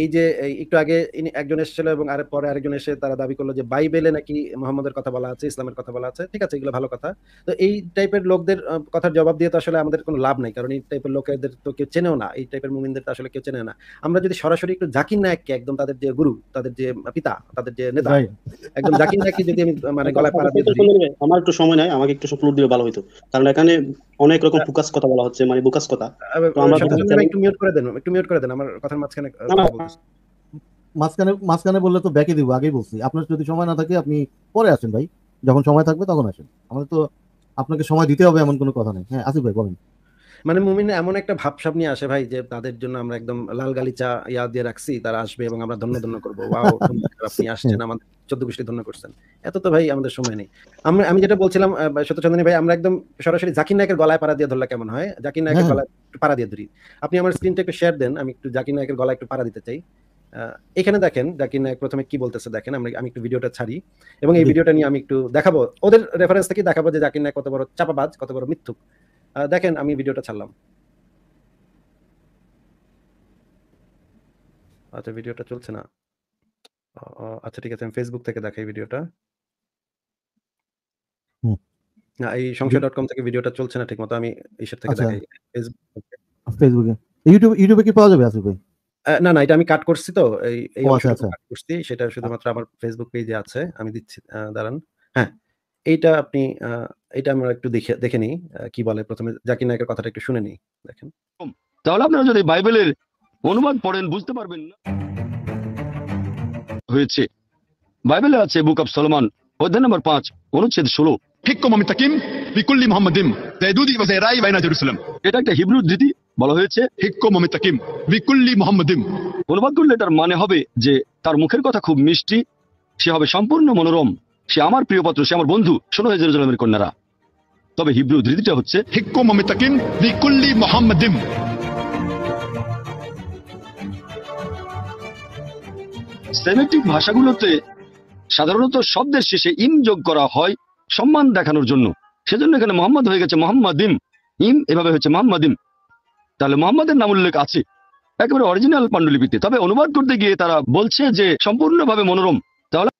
এই যে একটু আগে একজন এসেছিল এবং আর পরে আরেকজন এসে তারা দাবি করলো যে বাইবেলে নাকি মোহাম্মদের কথা বলা আছে ইসলামের কথা বলা আছে ঠিক আছে এগুলো ভালো কথা তো এই টাইপের লোকদের কথার জবাব দিয়ে তো আসলে আমাদের কোনো লাভ নাই কারণ এই টাইপের লোকেদের তো কেউ চেনেও না এই টাইপের মুমিনদের তো আসলে কেউ চেনে না আমরা যদি সরাসরি একটু জাকির নায়ককে একদম তাদের যে গুরু তাদের যে পিতা তাদের যে নেতা একদম জাকির নায়ককে যদি আমি মানে গলায় পাড়া দিয়ে আমার একটু সময় নাই আমাকে একটু সুপ্লুট দিলে ভালো হইতো কারণ এখানে অনেক রকম হ্যাঁ। ফোকাস কথা বলা হচ্ছে মানে বোকাস কথা একটু মিউট করে দেন একটু মিউট করে দেন আমার কথার মাঝখানে মাঝখানে মাঝখানে বললে তো ব্যাকে দিব আগেই বলছি আপনার যদি সময় না থাকে আপনি পরে আসেন ভাই যখন সময় থাকবে তখন আসেন আমাদের তো আপনাকে সময় দিতে হবে এমন কোনো কথা নেই হ্যাঁ আসিফ ভাই বলেন মানে মুমিন এমন একটা ভাবসাব নিয়ে আসে ভাই যে তাদের জন্য আমরা একদম লাল গালিচা ইয়া দিয়ে রাখছি তারা আসবে এবং আমরা ধন্য ধন্য করবো আপনি আসছেন আমাদের চোদ্দ ধন্য করছেন এত তো ভাই আমাদের সময় নেই আমরা আমি যেটা বলছিলাম ভাই আমরা একদম সরাসরি জাকির নায়কের গলায় পাড়া দিয়ে ধরলে কেমন হয় জাকির নায়কের হ্যাঁ। গলায় পাড়া দিয়ে ধরি আপনি আমার স্ক্রিনটা একটু শেয়ার দেন আমি একটু জাকির নায়কের গলায় একটু পাড়া দিতে চাই এখানে দেখেন জাকির নায়ক প্রথমে কি বলতেছে দেখেন আমরা আমি একটু ভিডিওটা ছাড়ি এবং এই ভিডিওটা নিয়ে আমি একটু দেখাবো ওদের রেফারেন্স থেকে দেখাবো যে জাকির নায়ক কত বড় চাপাবাজ কত বড় মিথ্যুক দেখেন আমি ভিডিওটা ছাড়লাম আচ্ছা ভিডিওটা চলছে না আচ্ছা ঠিক আছে আমি ফেসবুক থেকে দেখাই ভিডিওটা না এই সংশয় ডট কম থেকে ভিডিওটা চলছে না ঠিকমতো আমি থেকে আচ্ছা। দেখাই ফেসবুকে ইউটিউব ইউটিউবে কি পাওয়া যাবে আসিফ ভাই না না এটা আমি কাট করছি তো এই এই আচ্ছা, কাট আচ্ছা। করছি সেটা শুধুমাত্র আমার ফেসবুক পেজে আছে আমি দিচ্ছি দাঁড়ান হ্যাঁ এইটা আপনি এটা আমরা একটু দেখে দেখে নিই কি বলে প্রথমে জাকির নায়কের কথাটা একটু শুনে নিই দেখেন তাহলে আপনারা যদি বাইবেলের অনুবাদ পড়েন বুঝতে পারবেন না হয়েছে বাইবেলে আছে বুক অফ সলমান অধ্যায় নম্বর পাঁচ অনুচ্ছেদ ষোলো এটা একটা হিব্রু বলা হয়েছে অনুবাদ করলে এটার মানে হবে যে তার মুখের কথা খুব মিষ্টি সে হবে সম্পূর্ণ মনোরম সে আমার প্রিয় পাত্র সে আমার বন্ধু শোনো হয়ে জেরুজালামের কন্যারা তবে হিব্রু উদ্ধৃতিটা হচ্ছে সেমেটিক ভাষাগুলোতে সাধারণত শব্দের শেষে ইম যোগ করা হয় সম্মান দেখানোর জন্য সেজন্য এখানে মোহাম্মদ হয়ে গেছে মোহাম্মদিম ইম এভাবে হচ্ছে মোহাম্মদিম তাহলে মোহাম্মদের নাম উল্লেখ আছে একেবারে অরিজিনাল পাণ্ডুলিপিতে তবে অনুবাদ করতে গিয়ে তারা বলছে যে সম্পূর্ণভাবে মনোরম তাহলে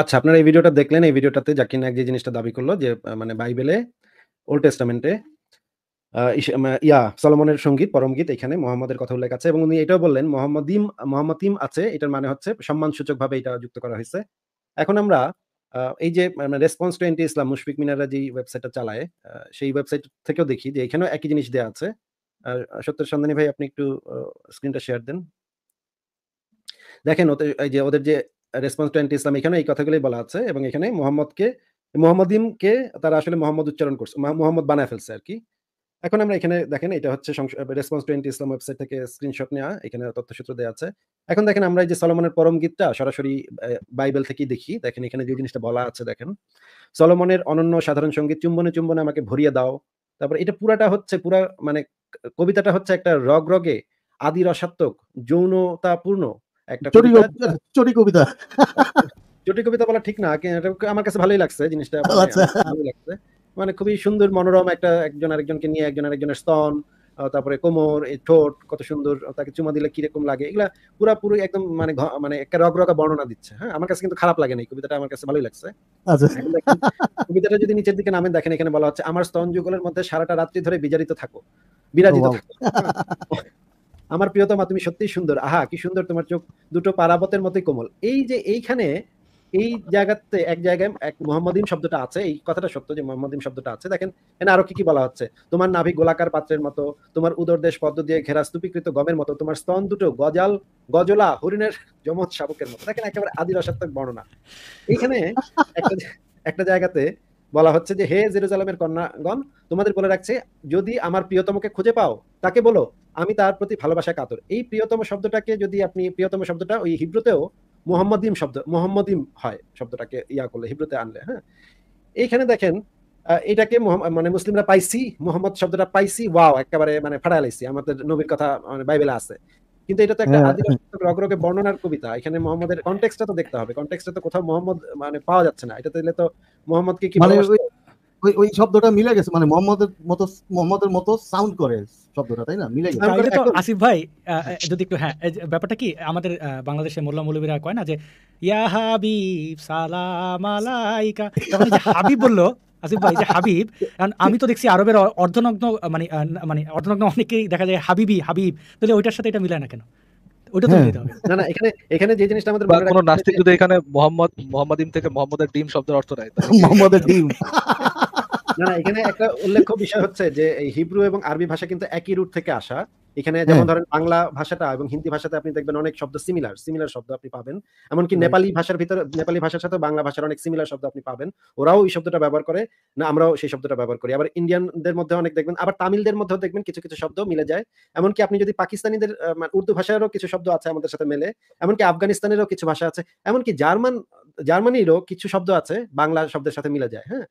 আচ্ছা আপনারা এই ভিডিওটা দেখলেন এই ভিডিওটাতে জাকির এক যে জিনিসটা দাবি করলো যে মানে বাইবেলে ওল্ড টেস্টামেন্টে ইয়া সলমনের সঙ্গীত পরমগীত এখানে মোহাম্মদের কথা উল্লেখ আছে এবং উনি এটাও বললেন মোহাম্মদিম মোহাম্মদিম আছে এটার মানে হচ্ছে সম্মানসূচকভাবে এটা যুক্ত করা হয়েছে এখন আমরা এই যে মানে response to anti Islam Mushfiq Minara যে ওয়েবসাইটটা চালায় সেই ওয়েবসাইট থেকেও দেখি যে এখানেও একই জিনিস দেওয়া আছে সত্যের সন্ধানী ভাই আপনি একটু স্ক্রিনটা শেয়ার দেন দেখেন ওদের এই যে ওদের যে রেসপন্স টু অ্যান্টি ইসলাম এখানে এই কথাগুলোই বলা আছে এবং এখানে মোহাম্মদকে মোহাম্মদিমকে তারা আসলে মোহাম্মদ উচ্চারণ করছে মোহাম্মদ বানায় ফেলছে আর কি এখন আমরা এখানে দেখেন এটা হচ্ছে রেসপন্স টু ইসলাম ওয়েবসাইট থেকে স্ক্রিনশট নেওয়া এখানে তথ্যসূত্র দেওয়া আছে এখন দেখেন আমরা এই যে সলমনের পরম গীতটা সরাসরি বাইবেল থেকেই দেখি দেখেন এখানে যে জিনিসটা বলা আছে দেখেন সলমনের অনন্য সাধারণ সঙ্গীত চুম্বনে চুম্বনে আমাকে ভরিয়ে দাও তারপর এটা পুরাটা হচ্ছে পুরা মানে কবিতাটা হচ্ছে একটা রগ রগে আদি রসাত্মক যৌনতাপূর্ণ একটা চটি কবিতা চটি কবিতা বলা ঠিক না আমার কাছে ভালোই লাগছে জিনিসটা আচ্ছা। ভালোই লাগছে মানে খুবই সুন্দর মনোরম একটা একজন আরেকজনকে নিয়ে একজন আরেকজনের স্তন তারপরে কোমর এই ঠোঁট কত সুন্দর তাকে চুমা দিলে কিরকম লাগে এগুলা পুরোপুরি একদম মানে মানে একটা রগ রগা বর্ণনা দিচ্ছে হ্যাঁ আমার কাছে কিন্তু খারাপ লাগে না কবিতাটা আমার কাছে ভালোই লাগছে আচ্ছা। কবিতাটা যদি নিচের দিকে নামেন দেখেন এখানে বলা হচ্ছে আমার স্তন যুগলের মধ্যে সারাটা রাত্রি ধরে বিজারিত থাকো বিরাজিত থাকো হ্যাঁ। আমার প্রিয়তমা তুমি সত্যিই সুন্দর আহা কি সুন্দর তোমার চোখ দুটো পারাবতের মতোই কোমল এই যে এইখানে এই জায়গাতে এক জায়গায় এক মোহাম্মদিন শব্দটা আছে এই কথাটা সত্য যে মোহাম্মদিন শব্দটা আছে দেখেন এখানে আরো কি কি বলা হচ্ছে তোমার নাভি গোলাকার পাত্রের মতো তোমার উদর দেশ পদ্ম দিয়ে ঘেরা স্তূপীকৃত গমের মতো তোমার স্তন দুটো গজাল গজলা হরিণের জমজ শাবকের মতো দেখেন একেবারে আদিরসাত্মক বর্ণনা এইখানে একটা একটা জায়গাতে বলা হচ্ছে যে হে জেরুজালেমের কন্যাগণ তোমাদের বলে রাখছে যদি আমার প্রিয়তমকে খুঁজে পাও তাকে বলো আমি তার প্রতি ভালোবাসা কাতর এই প্রিয়তম শব্দটাকে যদি আপনি প্রিয়তম শব্দটা ওই হিব্রুতেও মোহাম্মদিম শব্দ মোহাম্মদিম হয় শব্দটাকে ইয়া করলে হিব্রুতে আনলে হ্যাঁ এইখানে দেখেন এটাকে মানে মুসলিমরা পাইছি মোহাম্মদ শব্দটা পাইছি ওয়াও একেবারে মানে ফাটালাইছি আমাদের নবীর কথা মানে বাইবেলে আছে কিন্তু এটা তো একটা হ্যাঁ। আদিবাসী অগ্রকে বর্ণনার কবিতা এখানে মোহাম্মদের কনটেক্সটটা তো দেখতে হবে কনটেক্সটটা তো কোথাও মোহাম্মদ মানে পাওয়া যাচ্ছে না এটা তাহলে তো মোহাম্মদকে কি মানে ওই ওই শব্দটা মিলে গেছে মানে মোহাম্মদের মতো মোহাম্মদের মতো সাউন্ড করে শব্দটা তাই না মিলে গেছে আসিফ ভাই যদি একটু হ্যাঁ ব্যাপারটা কি আমাদের বাংলাদেশের মোল্লা মৌলবীরা কয় না যে ইয়া হাবিব সালাম আলাইকা হাবিব বললো আসিফ ভাই যে হাবিব আমি তো দেখছি আরবের অর্ধনগ্ন মানে মানে অর্ধনগ্ন অনেকেই দেখা যায় হাবিবি হাবিব তাহলে ওইটার সাথে এটা মিলায় না কেন ওইটা তো হ্যাঁ। না না এখানে এখানে যে জিনিসটা আমাদের কোনো নাস্তিক যদি এখানে মোহাম্মদ ইম থেকে মোহাম্মদের ডিম শব্দের অর্থ দেয় মোহাম্মদের ডিম না এখানে একটা উল্লেখ্য বিষয় হচ্ছে যে এই হিব্রু এবং আরবি ভাষা কিন্তু একই রুট থেকে আসা এখানে হ্যাঁ। যেমন ধরেন বাংলা ভাষাটা এবং হিন্দি ভাষাতে আপনি দেখবেন অনেক শব্দ সিমিলার সিমিলার শব্দ আপনি পাবেন এমনকি নেপালি ভাষার ভিতরে নেপালি ভাষার সাথে বাংলা ভাষার অনেক সিমিলার শব্দ আপনি পাবেন ওরাও এই শব্দটা ব্যবহার করে না আমরাও সেই শব্দটা ব্যবহার করি আবার ইন্ডিয়ানদের মধ্যে অনেক দেখবেন আবার তামিলদের মধ্যেও দেখবেন কিছু কিছু শব্দ মিলে যায় এমনকি আপনি যদি পাকিস্তানিদের মানে উর্দু ভাষারও কিছু শব্দ আছে আমাদের সাথে মেলে এমনকি আফগানিস্তানেরও কিছু ভাষা আছে এমনকি জার্মান জার্মানিরও কিছু শব্দ আছে বাংলা শব্দের সাথে মিলে যায় হ্যাঁ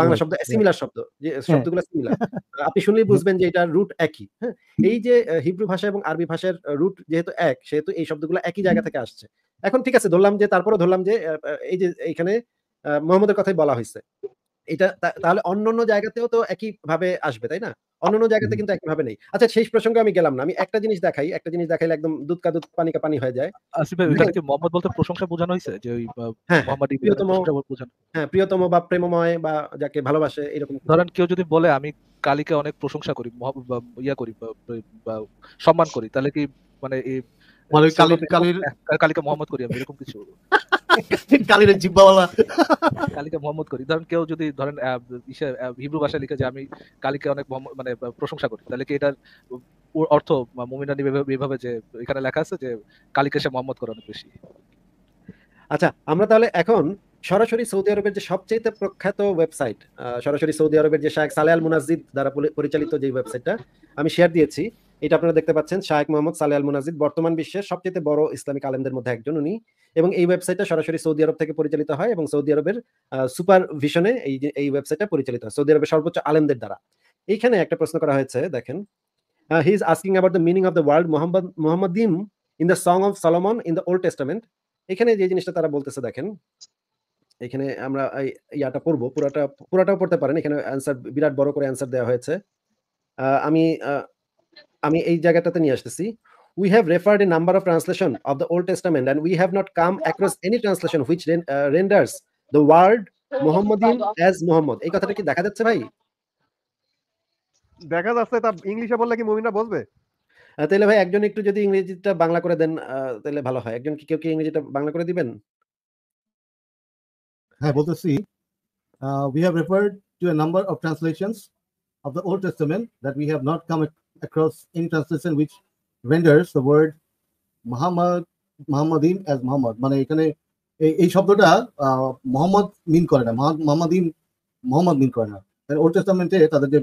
বাংলা শব্দ সিমিলার শব্দ যে হ্যাঁ। শব্দগুলো সিমিলার আপনি শুনলেই বুঝবেন যে এটা রুট একই হ্যাঁ এই যে হিব্রু ভাষা এবং আরবি ভাষার রুট যেহেতু এক সেহেতু এই শব্দগুলো একই জায়গা থেকে আসছে এখন ঠিক আছে ধরলাম যে তারপরে ধরলাম যে এই যে এইখানে মোহাম্মদের কথাই বলা হয়েছে এটা তাহলে অন্য অন্য জায়গাতেও তো একই ভাবে আসবে তাই না অন্য জায়গাতে কিন্তু ভাবে নেই আচ্ছা শেষ প্রসঙ্গে আমি গেলাম না আমি একটা জিনিস দেখাই একটা জিনিস দেখাইলে একদম দুধ কা দুধ পানি কা পানি হয়ে যায় আসিফ ভাই হ্যাঁ। মোহাম্মদ বলতে প্রশংসা বোঝানো হয়েছে যে ওই হ্যাঁ, হ্যাঁ। মোহাম্মদ প্রিয়তম হ্যাঁ প্রিয়তম বা প্রেমময় বা যাকে ভালোবাসে এরকম ধরেন কেউ যদি বলে আমি কালীকে অনেক প্রশংসা করি ইয়া করি বা সম্মান করি তাহলে কি মানে মানে কালির হ্যাঁ, কালির মোহাম্মদ করি আমি এরকম কিছু কালির জিব্বাওয়ালা মোহাম্মদ করি ধরেন কেউ যদি ধরেন হিব্রু ভাষায় লিখে যে আমি কালিকে অনেক মানে প্রশংসা করি তাহলে কি এটার অর্থ এভাবে যে এখানে লেখা আছে যে কালিকে সে মোহাম্মদ করে অনেক বেশি আচ্ছা আমরা তাহলে এখন সরাসরি সৌদি আরবের যে সবচেয়ে প্রখ্যাত ওয়েবসাইট সরাসরি সৌদি আরবের যে শাহ সালে আল মুনাজিদ দ্বারা পরিচালিত যে ওয়েবসাইটটা আমি শেয়ার দিয়েছি এটা আপনারা দেখতে পাচ্ছেন শাহেক মোহাম্মদ সালে আল মুনাজিদ বর্তমান বিশ্বের সবচেয়ে বড় ইসলামিক আলেমদের মধ্যে একজন উনি এবং এই ওয়েবসাইটটা সরাসরি সৌদি আরব থেকে পরিচালিত হয় এবং সৌদি আরবের সুপার ভিশনে এই এই ওয়েবসাইটটা পরিচালিত হয় সৌদি আরবের সর্বোচ্চ আলেমদের দ্বারা এইখানে একটা প্রশ্ন করা হয়েছে দেখেন he is asking about the meaning of the world Muhammad Muhammad দিম in the Song of Solomon in the Old Testament এখানে যে জিনিসটা তারা বলতেছে দেখেন এখানে আমরা ইয়াটা পড়বো পুরাটা পুরাটাও পড়তে পারেন এখানে অ্যান্সার বিরাট বড় করে অ্যান্সার দেওয়া হয়েছে আমি আমি এই জায়গাটাতে নিয়ে আসতেছি we have referred a number of translation of the Old Testament and we have not come across any translation which renders the word মোহাম্মদিন অ্যাজ মোহাম্মদ এই কথাটা কি দেখা যাচ্ছে ভাই দেখা যাচ্ছে তা ইংলিশে বললে কি মুমিনরা বলবে তাহলে ভাই একজন একটু যদি ইংরেজিটা বাংলা করে দেন তাহলে ভালো হয় একজন কি কেউ কি ইংরেজিটা বাংলা করে দিবেন হ্যাঁ বলতেছি we have referred to a number of translations of the Old Testament that we have not come across any translation which renders the word Muhammad Muhammadin as Muhammad মানে এখানে এই শব্দটা মোহাম্মদ মিন করে না মোহাম্মদিন মোহাম্মদ মিন করে না ওল্ড টেস্টামেন্টে তাদের যে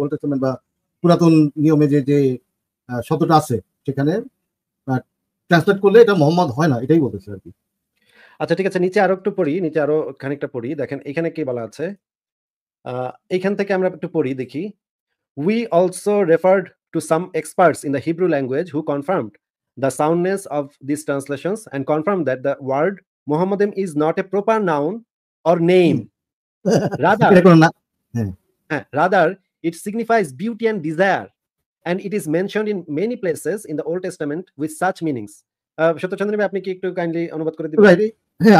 ওল্ড টেস্টামেন্ট বা পুরাতন নিয়মে যে যে শব্দটা আছে সেখানে ট্রান্সলেট করলে এটা মোহাম্মদ হয় না এটাই বলতেছে আর কি আচ্ছা ঠিক আছে নিচে আরো একটু পড়ি নিচে আরো খানিকটা পড়ি দেখেন এখানে কি বলা আছে এইখান থেকে আমরা একটু পড়ি দেখি We also referred to some experts in the Hebrew language who confirmed the soundness of these translations and confirmed that the word Mohammedan is not a proper noun or name. rather, rather, it signifies beauty and desire, and it is mentioned in many places in the Old Testament with such meanings. আপনি কি একটু kindly অনুবাদ করে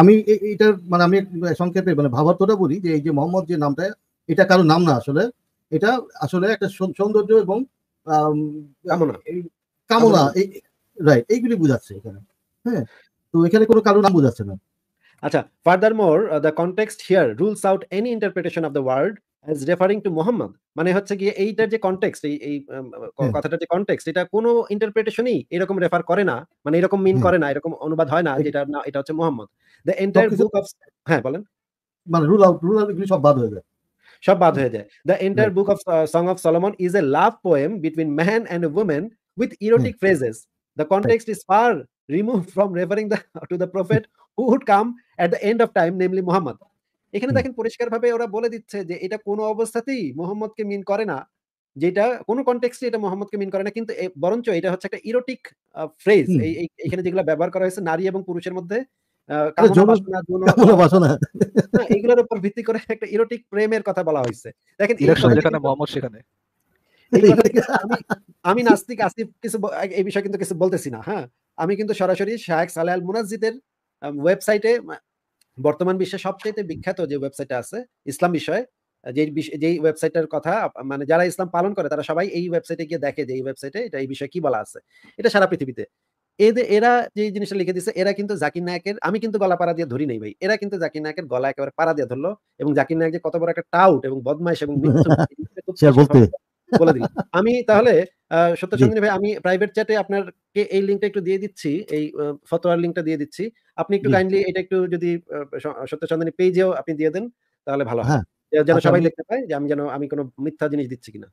আমি এটা মানে আমি সংক্ষেপে মানে ভাবার্থটা বলি যে এই যে মোহাম্মদ যে নামটা এটা কারো নাম না আসলে এটা আসলে একটা সৌন্দর্য এবং কামনা রাইট এইগুলি বোঝাচ্ছে এখানে হ্যাঁ তো এখানে কোনো কারণ বোঝাচ্ছে না আচ্ছা furthermore the context here rules out any interpretation of the word as referring to Muhammad মানে হচ্ছে গিয়ে এইটার যে কনটেক্সট এই এই হ্যাঁ। কথাটার যে কনটেক্সট এটা কোনো ইন্টারপ্রিটেশনই এরকম রেফার করে না মানে এরকম মিন হ্যাঁ। করে না এরকম অনুবাদ হয় না যেটা না এটা হচ্ছে Muhammad the entire book of হ্যাঁ বলেন মানে রুল আউট রুল আউট এগুলি সব বাদ হয়ে যায় সব বাদ হয়ে যায় the entire book of Song of Solomon is a love poem between man and a woman with erotic phrases the context is far remove from referring the to the prophet who would come at the end of time namely Muhammad এখানে hmm. দেখেন পরিষ্কার ভাবে ওরা বলে দিচ্ছে যে এটা কোনো অবস্থাতেই মোহাম্মদকে মিন করে না যেটা কোনো কনটেক্সটে এটা মোহাম্মদকে মিন করে না কিন্তু বরঞ্চ এটা হচ্ছে একটা ইরোটিক ফ্রেজ এখানে যেগুলো ব্যবহার করা হয়েছে নারী এবং পুরুষের মধ্যে এগুলোর উপর ভিত্তি করে একটা ইরোটিক প্রেমের কথা বলা হয়েছে দেখেন সেখানে আমি নাস্তিক আসিফ কিছু এই বিষয়ে কিন্তু কিছু বলতেছি না হ্যাঁ আমি কিন্তু সরাসরি শাহেক সালে আল মুনাজিদের ওয়েবসাইটে বর্তমান বিশ্বে সবচেয়ে বিখ্যাত যে ওয়েবসাইটটা আছে ইসলাম বিষয়ে যে যেই ওয়েবসাইটের কথা মানে যারা ইসলাম পালন করে তারা সবাই এই ওয়েবসাইটে গিয়ে দেখে যে এই ওয়েবসাইটে এটা এই বিষয়ে কি বলা আছে এটা সারা পৃথিবীতে এদের এরা যে জিনিসটা লিখে দিছে এরা কিন্তু জাকির নায়কের আমি কিন্তু গলা পাড়া দিয়ে ধরি নাই ভাই এরা কিন্তু জাকির নায়কের গলা একেবারে পাড়া দিয়ে ধরলো এবং জাকির নায়ক যে কত বড় একটা টাউট এবং বদমাইশ এবং বলে দিলাম আমি তাহলে সত্যচন্দ্রী ভাই আমি প্রাইভেট চ্যাটে আপনারকে এই লিঙ্কটা একটু দিয়ে দিচ্ছি এই ফতোয়ার লিঙ্কটা দিয়ে দিচ্ছি আপনি একটু কাইন্ডলি এটা একটু যদি সত্যচন্দ্রী পেজেও আপনি দিয়ে দেন তাহলে ভালো হয় হ্যাঁ। যেন আচ্ছা, সবাই দেখতে পায় যে আমি যেন আমি কোনো মিথ্যা জিনিস দিচ্ছি কিনা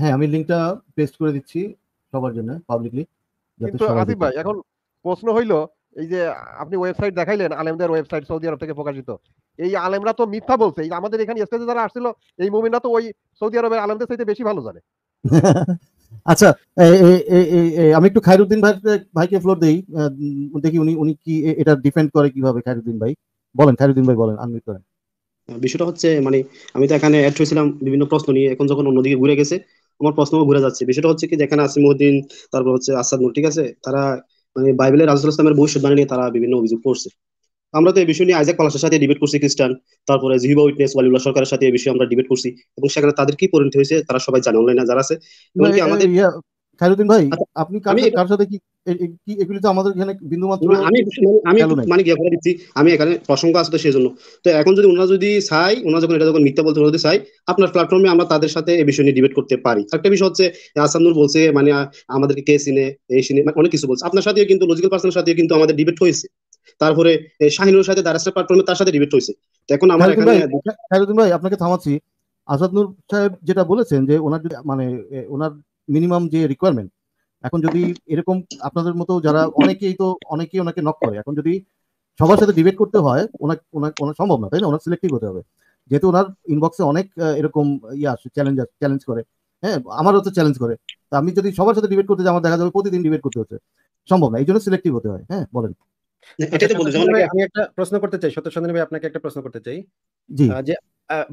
হ্যাঁ আমি লিঙ্কটা পেস্ট করে দিচ্ছি সবার জন্য পাবলিকলি কিন্তু আসিফ ভাই এখন প্রশ্ন হইলো এই যে আপনি ওয়েবসাইট দেখাইলেন আলেমদের ওয়েবসাইট সৌদি আরব থেকে প্রকাশিত এই আলেমরা তো মিথ্যা বলছে আমাদের এখানে যারা আসছিল এই মুমিনরা তো ওই সৌদি আরবের আলেমদের বেশি ভালো জানে আচ্ছা আমি একটু খাইরুদ্দিন ভাই ভাইকে ফ্লোর দেই দেখি উনি উনি কি এটা ডিফেন্ড করে কিভাবে খাইরুদ্দিন ভাই বলেন খায়রুদ্দিন ভাই বলেন আনমিউট করেন বিষয়টা হচ্ছে মানে আমি তো এখানে অ্যাড হয়েছিলাম বিভিন্ন প্রশ্ন নিয়ে এখন যখন অন্যদিকে ঘুরে গেছে আমার প্রশ্ন ঘুরে যাচ্ছে বিষয়টা হচ্ছে কি যেখানে আসিমুদ্দিন তারপর হচ্ছে আসাদ নূর ঠিক আছে তারা মানে বাইবেলের রাজুল ইসলামের বাণী নিয়ে তারা বিভিন্ন অভিযোগ করছে আমরা তো এই বিষয় নিয়ে আইজাক পালাসের সাথে ডিবেট করছি খ্রিস্টান তারপরে জিহিবা উইটনেস ওয়ালিউল্লাহ সরকারের সাথে এই বিষয়ে আমরা ডিবেট করছি এবং সেখানে তাদের কি পরিণতি হয়েছে তারা সবাই জানে অনলাইনে যারা আছে এমনকি আমাদের খায়রুদ্দিন ভাই আচ্ছা, আপনি কার সাথে কি কি এগুলি তো আমাদের এখানে বিন্দু মাত্র আমি আমি মানে গিয়ে করে দিচ্ছি আমি এখানে প্রসঙ্গ সেই জন্য তো এখন যদি ওনারা যদি চাই ওনারা যখন এটা যখন মিথ্যা বলতে যদি চাই আপনার প্ল্যাটফর্মে আমরা তাদের সাথে এই বিষয় নিয়ে ডিবেট করতে পারি একটা বিষয় হচ্ছে আসানুর বলছে মানে আমাদেরকে কে সিনে এই সিনে মানে অনেক কিছু বলছে আপনার সাথে কিন্তু লজিক্যাল পার্সনের সাথে কিন্তু আমাদের ডিবেট হয়েছে তারপরে শাহিনুর সাথে দারাস্টার প্ল্যাটফর্মে তার সাথে ডিবেট হয়েছে এখন আমার এখানে খায়রুদ্দিন ভাই আপনাকে থামাচ্ছি সাহেব যেটা বলেছেন যে ওনার মানে ওনার মিনিমাম যে রিকোয়ারমেন্ট এখন যদি এরকম আপনাদের মতো যারা অনেকেই তো অনেকেই ওনাকে নক করে এখন যদি সবার সাথে ডিবেট করতে হয় ওনার সম্ভব না তাই না ওনার সিলেক্টিভ হতে হবে যেহেতু ওনার ইনবক্সে অনেক এরকম ইয়ে আসে চ্যালেঞ্জ চ্যালেঞ্জ করে হ্যাঁ আমারও তো চ্যালেঞ্জ করে তা আমি যদি সবার সাথে ডিবেট করতে যাই আমার দেখা যাবে প্রতিদিন ডিবেট করতে হচ্ছে সম্ভব না এই জন্য সিলেক্টিভ হতে হয় হ্যাঁ বলেন আমি একটা প্রশ্ন করতে চাই সত্য সন্ধানী ভাই আপনাকে একটা প্রশ্ন করতে চাই যে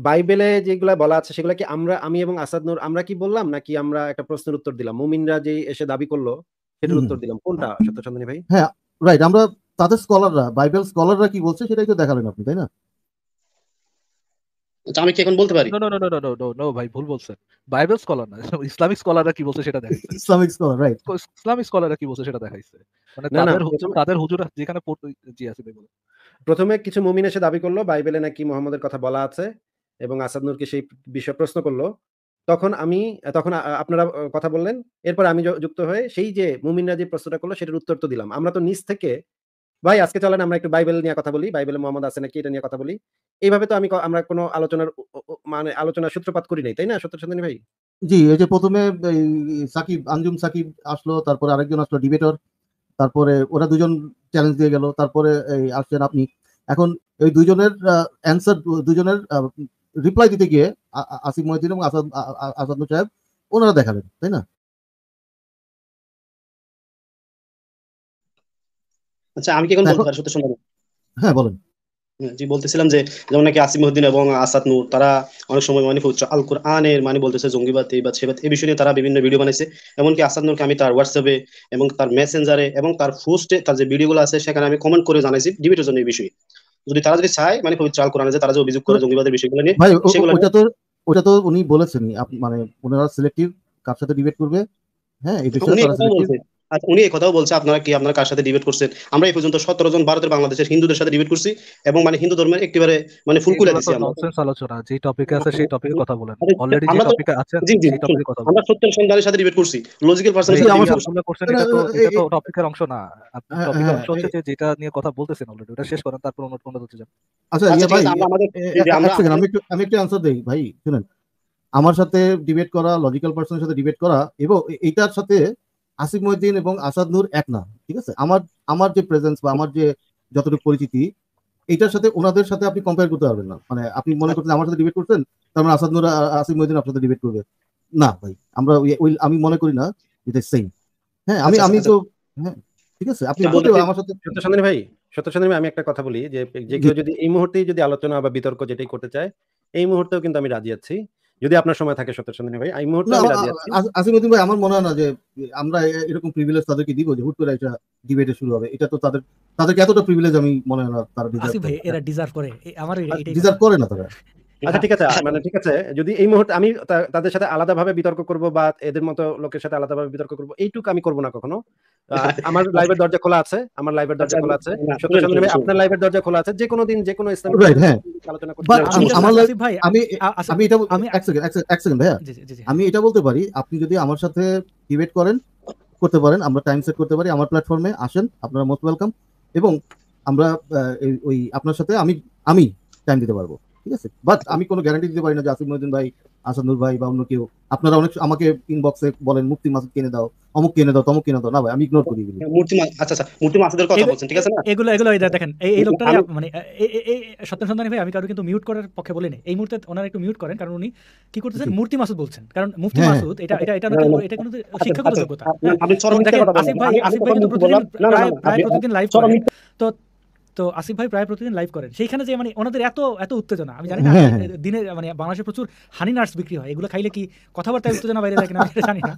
বাইবেলে যেগুলা বলা আছে সেগুলা কি আমরা আমি এবং আসাদ নূর আমরা কি বললাম নাকি আমরা একটা প্রশ্নের উত্তর দিলাম মুমিনরা যে এসে দাবি করলো সেটার উত্তর দিলাম কোনটা সত্যচন্দ্রী ভাই হ্যাঁ রাইট আমরা তাদের স্কলাররা বাইবেল স্কলাররা কি বলছে সেটাই তো দেখালেন আপনি তাই না আচ্ছা, আমি কি এখন বলতে পারি no no no no no no no ভাই ভুল বলছেন বাইবেল স্কলার না ইসলামিক স্কলাররা কি বলছে সেটা দেখাইছে ইসলামিক স্কলার রাইট ইসলামিক স্কলাররা কি বলছে সেটা দেখাইছে মানে তাদের তাদের হুজুরা যেখানে জি আছে বলে প্রথমে কিছু মমিন এসে দাবি করলো বাইবেলে নাকি মোহাম্মদের কথা বলা আছে এবং আসাদ নূরকে সেই বিষয়ে প্রশ্ন করলো তখন আমি তখন আপনারা কথা বললেন এরপর আমি যুক্ত হয়ে সেই যে মুমিনরা যে প্রশ্নটা করলো সেটার উত্তর তো দিলাম আমরা তো নিজ থেকে ভাই আজকে চলেন আমরা একটু বাইবেল নিয়ে কথা বলি বাইবেলে মোহাম্মদ আছে নাকি এটা নিয়ে কথা বলি এইভাবে তো আমি আমরা কোনো আলোচনার মানে আলোচনার সূত্রপাত করি নাই তাই না সত্য সন্ধানী ভাই জি এই যে প্রথমে সাকিব আঞ্জুম সাকিব আসলো তারপরে আরেকজন আসলো ডিবেটর তারপরে ওরা দুজন চ্যালেঞ্জ দিয়ে গেল তারপরে এই আসছেন আপনি এখন এই দুজনের অ্যান্সার দুজনের রিপ্লাই দিতে গিয়ে আসিফ মহিদিন এবং আসাদ আসাদ সাহেব ওনারা দেখালেন তাই না আচ্ছা আমি কি এখন বলতে পারি সত্য শুনুন হ্যাঁ বলেন জি বলতেছিলাম যে যেমন নাকি আসিম উদ্দিন এবং আসাদ নূর তারা অনেক সময় মানে হচ্ছে আল কোরআনের মানে বলতেছে জঙ্গিবাদ এই বা সেবাদ এই বিষয় নিয়ে তারা বিভিন্ন ভিডিও বানাইছে এমনকি আসাদ নূরকে আমি তার হোয়াটসঅ্যাপে এবং তার মেসেঞ্জারে এবং তার ফোস্টে তার যে ভিডিওগুলো আছে সেখানে আমি কমেন্ট করে জানাইছি ডিবেটের জন্য এই বিষয়ে যদি তারা যদি চায় মানে পবিত্র আল কোরআনে যে তারা যে অভিযোগ করে জঙ্গিবাদের বিষয়গুলো নিয়ে সেগুলো ওটা তো ওটা তো উনি বলেছেন মানে ওনারা সিলেক্টিভ কার সাথে ডিবেট করবে হ্যাঁ এই বিষয়ে আচ্ছা উনি এই কথাও বলছে আপনারা কি আপনারা কার সাথে ডিবেট করছেন আমরা এই পর্যন্ত সতেরো জন ভারতের বাংলাদেশের হিন্দুদের সাথে ডিবেট করছি এবং মানে হিন্দু ধর্মের একেবারে মানে ফুল কুলে দিচ্ছি আলোচনা যে টপিকে আছে সেই টপিকে কথা বলেন অলরেডি যে টপিকে আছে জি জি আমরা সত্যের সন্ধানের সাথে ডিবেট করছি লজিক্যাল পারসন আমরা আমার করছেন এটা তো এটা তো টপিকের অংশ না আপনি টপিক হ্যাঁ, হ্যাঁ, অংশ হচ্ছে যে যেটা নিয়ে কথা বলতেছেন অলরেডি ওটা শেষ করেন তারপর অন্য কোনো হতে যান আচ্ছা, আচ্ছা ভাই আমাদের আমি একটু আমি একটু আনসার দেই ভাই শুনেন আমার সাথে ডিবেট করা লজিক্যাল পারসনের সাথে ডিবেট করা এবং এইটার সাথে আসিফ মহিদ্দিন এবং আসাদ নূর এক না ঠিক আছে আমার আমার যে প্রেজেন্স বা আমার যে যতটুকু পরিচিতি এটার সাথে ওনাদের সাথে আপনি কম্পেয়ার করতে পারবেন না মানে আপনি মনে করছেন আমার সাথে ডিবেট করছেন তার মানে আসাদ নূর আসিফ মহিদ্দিন আপনার সাথে ডিবেট করবে না ভাই আমরা ওই আমি মনে করি না এটা সেম হ্যাঁ আমি আচ্ছা, আমি আচ্ছা, তো আচ্ছা। হ্যাঁ ঠিক আছে আপনি বলতে আমার সাথে ভাই আমি একটা কথা বলি যে যে কেউ যদি এই মুহূর্তে যদি আলোচনা বা বিতর্ক যেটাই করতে চায় এই মুহূর্তেও কিন্তু আমি রাজি আছি যদি আপনার সময় থাকে সত্যের ভাই এই মুহূর্তে আমি রাজি আছি ভাই আমার মনে হয় না যে আমরা এরকম প্রিভিলেজ তাদেরকে দিব যে হুট করে এটা ডিবেটে শুরু হবে এটা তো তাদের তাদেরকে এতটা প্রিভিলেজ আমি মনে হয় না তারা ডিজার্ভ ভাই এরা ডিজার্ভ করে আমার ডিজার্ভ করে না তারা আচ্ছা ঠিক আছে হ্যাঁ। মানে ঠিক আছে যদি এই মুহূর্তে আমি তাদের সাথে আলাদাভাবে বিতর্ক করব বা এদের মতো লোকের সাথে আলাদাভাবে বিতর্ক করব এইটুক আমি করব না কখনো আমার লাইভের দরজা খোলা আছে আমার লাইভের দরজা খোলা আছে আপনার লাইভের দরজা খোলা আছে যে কোনো দিন যে কোনো ইসলামিক হ্যাঁ। আলোচনা করতে আচ্ছা, ভাই আমি আচ্ছা, আমি এটা আমি এক সেকেন্ড এক সেকেন্ড ভাইয়া আমি এটা বলতে পারি আপনি যদি আমার সাথে ডিবেট করেন করতে পারেন আমরা টাইম সেট করতে পারি আমার প্ল্যাটফর্মে আসেন আপনারা মোস্ট ওয়েলকাম এবং আমরা ওই আপনার সাথে আমি আমি টাইম দিতে পারবো ঠিক আছে বাট আমি কোনো গ্যারান্টি দিতে পারি না যে আসিফ মহিদিন ভাই আসানুর ভাই বা অন্য কেউ আপনারা অনেক আমাকে ইনবক্সে বলেন মুক্তি মাসুদ কিনে দাও অমুক কিনে দাও তমুক কিনে দাও না ভাই আমি ইগনোর করি হ্যাঁ, আচ্ছা আচ্ছা মাসুদের কথা বলছেন ঠিক আছে না এগুলো এগুলো দেখেন এই এই লোকটা মানে এই সত্যেন সন্ধানী ভাই আমি কারো কিন্তু মিউট করার পক্ষে বলিনি এই মুহূর্তে একটু মিউট করেন কারণ উনি কি করতেছেন মূর্তি মাসুদ বলছেন কারণ মুফতি হ্যাঁ। মাসুদ এটা এটা এটা এটা কিন্তু আচ্ছা, আচ্ছা, শিক্ষাগত আচ্ছা, যোগ্যতা আপনি চরম কথা বলছেন আসিফ ভাই আসিফ ভাই কিন্তু প্রতিদিন প্রতিদিন লাইভ তো তো আসিফ ভাই প্রায় প্রতিদিন লাইভ করেন সেইখানে যে মানে ওনাদের এত এত উত্তেজনা আমি জানি না হ্যাঁ। দিনে মানে বাংলাদেশে প্রচুর হানি নার্স বিক্রি হয় এগুলো খাইলে কি কথাবার্তায় উত্তেজনা বাইরে থাকে না জানি না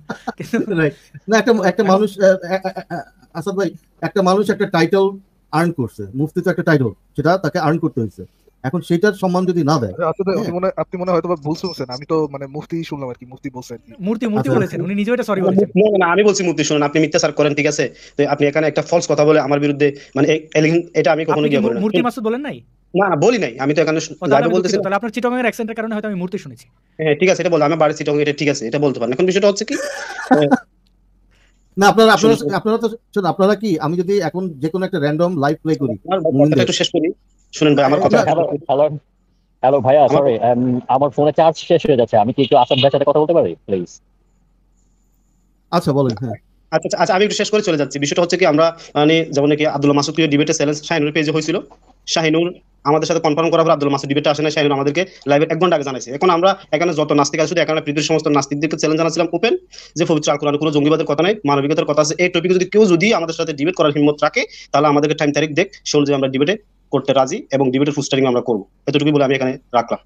না একটা একটা মানুষ আসাদ ভাই একটা মানুষ একটা টাইটেল আর্ন করছে মুফতি তো একটা টাইটেল সেটা তাকে আর্ন করতে হয়েছে এখন সেটার সম্মান যদি না দেয় আসলে হ্যাঁ। আপনি মনে হয়তো ভুল শুনছেন আমি তো মানে মুফতি শুনলাম আর কি মুফতি বলছেন মূর্তি মূর্তি আচ্ছা। বলেছেন উনি নিজেও এটা সরি বলেছেন না আমি বলছি মুফতি শুনুন আপনি মিথ্যা স্যার করেন ঠিক আছে তো আপনি এখানে একটা ফলস কথা বলে আমার বিরুদ্ধে মানে এটা আমি কখনো গিয়ে বলি না মূর্তি মাসুদ বলেন নাই না না বলি নাই আমি তো এখানে লাইভে বলতেছি তাহলে আপনার চিটং এর অ্যাকসেন্টের কারণে হয়তো আমি মূর্তি শুনেছি হ্যাঁ ঠিক আছে এটা বলো আমি বাড়ি চিটং এটা ঠিক আছে এটা বলতে পারেন এখন বিষয়টা হচ্ছে কি না আপনারা আপনারা আপনারা তো আপনারা কি আমি যদি এখন যে কোনো একটা র্যান্ডম লাইভ প্লে করি একটু শেষ করি শুনেন ভাই আমার কথা হ্যালো হ্যালো ভাইয়া সরি আমার ফোনে চার্জ um, শেষ হয়ে যাচ্ছে আমি কি একটু আসাম ভাইয়ের সাথে কথা বলতে পারি প্লিজ আচ্ছা বলেন হ্যাঁ আচ্ছা, আচ্ছা আচ্ছা আমি একটু শেষ করে চলে যাচ্ছি বিষয়টা হচ্ছে কি আমরা মানে যেমন কি আব্দুল মাসুদ ডিবেটে শাহিনুর পেজে হয়েছিল শাহিনুর আমাদের সাথে কনফার্ম করার আব্দুল মাসুদ ডিবেটে আসে না শাহিনুর আমাদেরকে লাইভে এক ঘন্টা আগে জানাইছে এখন আমরা এখানে যত নাস্তিক আছে এখানে পৃথিবীর সমস্ত নাস্তিকদেরকে চ্যালেঞ্জ জানাছিলাম ওপেন যে পবিত্র আল কোনো জঙ্গিবাদের কথা নাই মানবিকতার কথা আছে এই টপিকে যদি কেউ যদি আমাদের সাথে ডিবেট করার হিম্মত রাখে তাহলে আমাদেরকে টাইম তারিখ দেখ সে অনুযায়ী আমরা ডিবেটে করতে রাজি এবং ডিবেটের ফুস্টারিং আমরা করব এতটুকু বলে আমি এখানে রাখলাম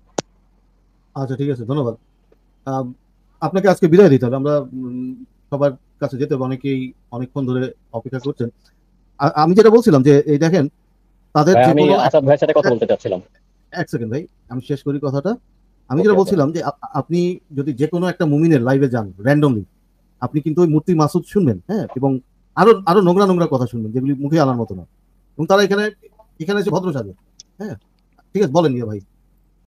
আচ্ছা ঠিক আছে ধন্যবাদ আপনাকে আজকে বিদায় দিতে হবে আমরা সবার কাছে যেতে অনেকেই অনেকক্ষণ ধরে অপেক্ষা করছেন আমি যেটা বলছিলাম যে এই দেখেন তাদের আমি আসাদ ভাইয়ের সাথে কথা হ্যাঁ। বলতে চাচ্ছিলাম এক সেকেন্ড ভাই আমি শেষ করি কথাটা আমি যেটা বলছিলাম যে আপনি যদি যে কোনো একটা মুমিনের লাইভে যান র্যান্ডমলি আপনি কিন্তু ওই মূর্তি মাসুদ শুনবেন হ্যাঁ এবং আরো আরো নোংরা নোংরা কথা শুনবেন যেগুলি মুখে আনার মতো না এবং তারা এখানে এখানে আছে ভদ্র যাবে হ্যাঁ ঠিক আছে বলেন ভাই